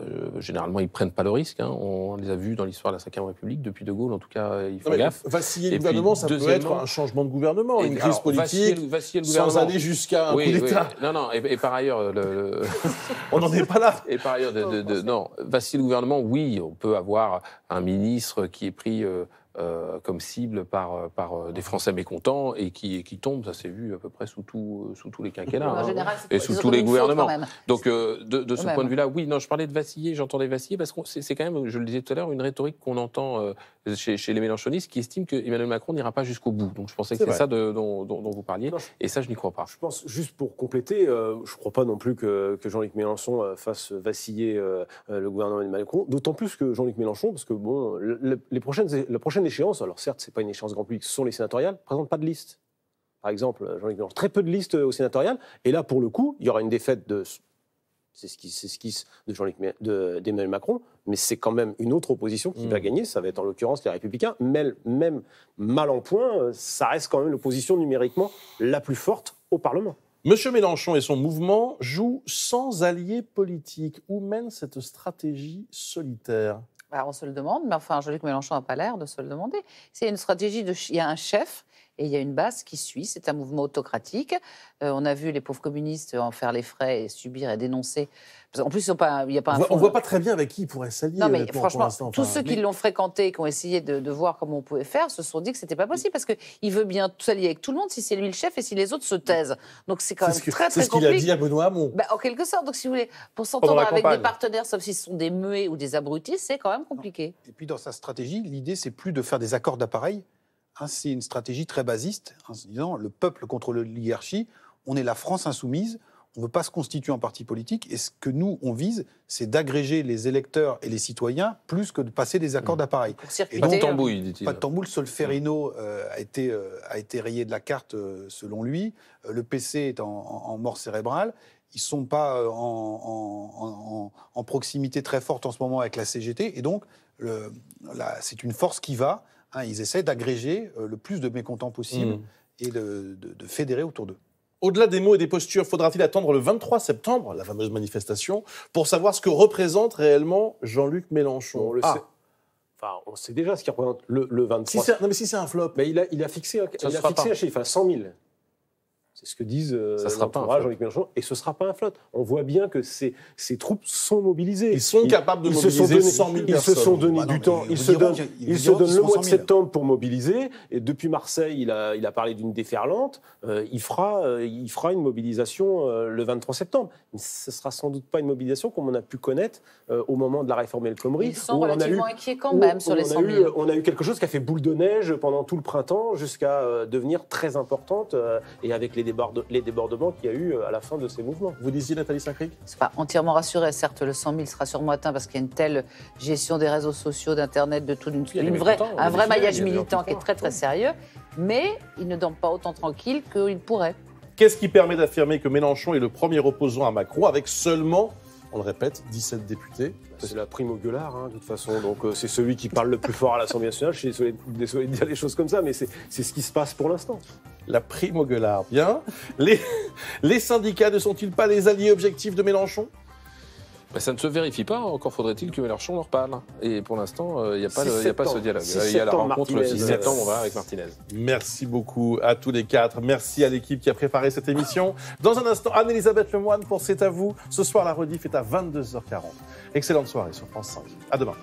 Euh, généralement, ils prennent pas le risque. Hein. On les a vus dans l'histoire de la Ve République, depuis De Gaulle, en tout cas, euh, il faut gaffe. Vaciller le gouvernement, ça peut être un changement de gouvernement, une crise politique, sans aller jusqu'à un coup d'État. Non, non, et, par ailleurs... on n'en est pas là Et par ailleurs, non, vaciller le gouvernement, oui, on peut avoir un ministre qui est pris... Euh, euh, comme cible par, euh, par euh, des Français mécontents et qui, qui tombent, ça s'est vu à peu près sous, tout, sous tous les quinquennats hein, et sous tous les gouvernements. Donc de, ce point de vue-là, oui, non, je parlais de vaciller, j'entendais vaciller parce que c'est quand même, je le disais tout à l'heure, une rhétorique qu'on entend chez, chez, les Mélenchonistes qui estiment que Emmanuel Macron n'ira pas jusqu'au bout. Donc je pensais que c'est ça de, dont, dont, vous parliez et ça, je n'y crois pas. Je pense, juste pour compléter, je ne crois pas non plus que, que Jean-Luc Mélenchon fasse vaciller le gouvernement de Macron, d'autant plus que Jean-Luc Mélenchon, parce que bon, les prochaines, la prochaine échéance, alors certes, ce n'est pas une échéance grand public, ce sont les sénatoriales, ne présente pas de liste. Par exemple, Jean-Luc Mélenchon, très peu de listes euh, au sénatorial. Et là, pour le coup, il y aura une défaite de. C'est ce qui s'esquisse de Jean-Luc d'Emmanuel Macron, mais c'est quand même une autre opposition qui va mmh. gagner. Ça va être en l'occurrence les Républicains, même, même mal en point, euh, ça reste quand même l'opposition numériquement la plus forte au Parlement. Monsieur Mélenchon et son mouvement jouent sans alliés politiques. Où mène cette stratégie solitaire bah, on se le demande, mais enfin, jean que Mélenchon n'a pas l'air de se le demander. C'est une stratégie de. Il y a un chef et il y a une base qui suit. C'est un mouvement autocratique. Euh, on a vu les pauvres communistes en faire les frais et subir et dénoncer. En plus, il n'y a pas un. On ne voit pas très bien avec qui il pourrait s'allier. Non, mais franchement, tous ceux qui l'ont fréquenté et qui ont essayé de, voir comment on pouvait faire se sont dit que ce n'était pas possible parce qu'il veut bien s'allier avec tout le monde si c'est lui le chef et si les autres se taisent. Donc c'est quand même très, très compliqué. C'est ce qu'il a dit à Benoît Hamon. Bah, en quelque sorte. Donc si vous voulez, pour s'entendre avec des partenaires, sauf s'ils sont des muets ou des abrutis, c'est quand même compliqué. Et puis dans sa stratégie, l'idée, c'est plus de faire des accords d'appareil Hein, c'est une stratégie très basiste, en hein, se disant le peuple contre l'oligarchie, on est la France insoumise, on ne veut pas se constituer en parti politique, et ce que nous, on vise, c'est d'agréger les électeurs et les citoyens plus que de passer des accords mmh. d'appareil. Et pas de tambouille, dit-il. Pas de tambouille. Solferino euh, a, été, euh, a été rayé de la carte, euh, selon lui. le PC est en, mort cérébrale ils ne sont pas en, en, proximité très forte en ce moment avec la CGT. Et donc, c'est une force qui va Hein, ils essaient d'agréger euh, le plus de mécontents possible hmm. et de, fédérer autour d'eux. Au-delà des mots et des postures, faudra-t-il attendre le 23 septembre, la fameuse manifestation, pour savoir ce que représente réellement Jean-Luc Mélenchon on le ah. sait. Enfin, on sait déjà ce qu'il représente le, 23. non, mais si c'est un flop. il a, fixé, chiffre, à 100 000. C'est ce que disent euh, ça sera Jean-Luc Mélenchon. Et ce ne sera pas un flotte. On voit bien que ces, ces troupes sont mobilisées. Ils sont capables de mobiliser se 100 000 Ils se sont donné du temps. Ils se, donnent, le mois de septembre pour mobiliser. Et depuis Marseille, il a, il a parlé d'une déferlante. Euh, il, fera, euh, il fera une mobilisation le 23 septembre. ce ne sera sans doute pas une mobilisation comme on a pu connaître au moment de la réforme El Khomri. Ils sont relativement inquiets quand même sur les 100 000. on a eu quelque chose qui a fait boule de neige pendant tout le printemps jusqu'à devenir très importante et avec les les, les débordements qu'il y a eu euh, à la fin de ces mouvements. Vous disiez, Nathalie Saint-Cric Je pas entièrement rassurée. Certes, le 100 000 sera sûrement atteint parce qu'il y a une telle gestion des réseaux sociaux, d'Internet, de tout, d'une, vraie, un vrai maillage militant qui est très, très sérieux. Mais il ne dort pas autant tranquille qu'il pourrait. Qu'est-ce qui permet d'affirmer que Mélenchon est le premier opposant à Macron avec seulement on le répète, 17 députés. Bah, c'est la prime au gueulard, hein, de toute façon. Donc euh, c'est celui qui parle le plus fort à l'Assemblée nationale. Je suis désolé, de dire les choses comme ça, mais c'est ce qui se passe pour l'instant la prime au gueulard. Bien. Les, les syndicats ne sont-ils pas les alliés objectifs de Mélenchon bah, ça ne se vérifie pas, encore faudrait-il que Mélenchon leur parle. Et pour l'instant, il n'y a pas, pas ce dialogue. Il y a la rencontre le 6 septembre, avec Martinez. Merci beaucoup à tous les quatre. Merci à l'équipe qui a préparé cette émission. Dans un instant, Anne-Elisabeth Lemoine pour C'est à vous. Ce soir, la rediff est à 22h40. Excellente soirée sur France 5. À demain.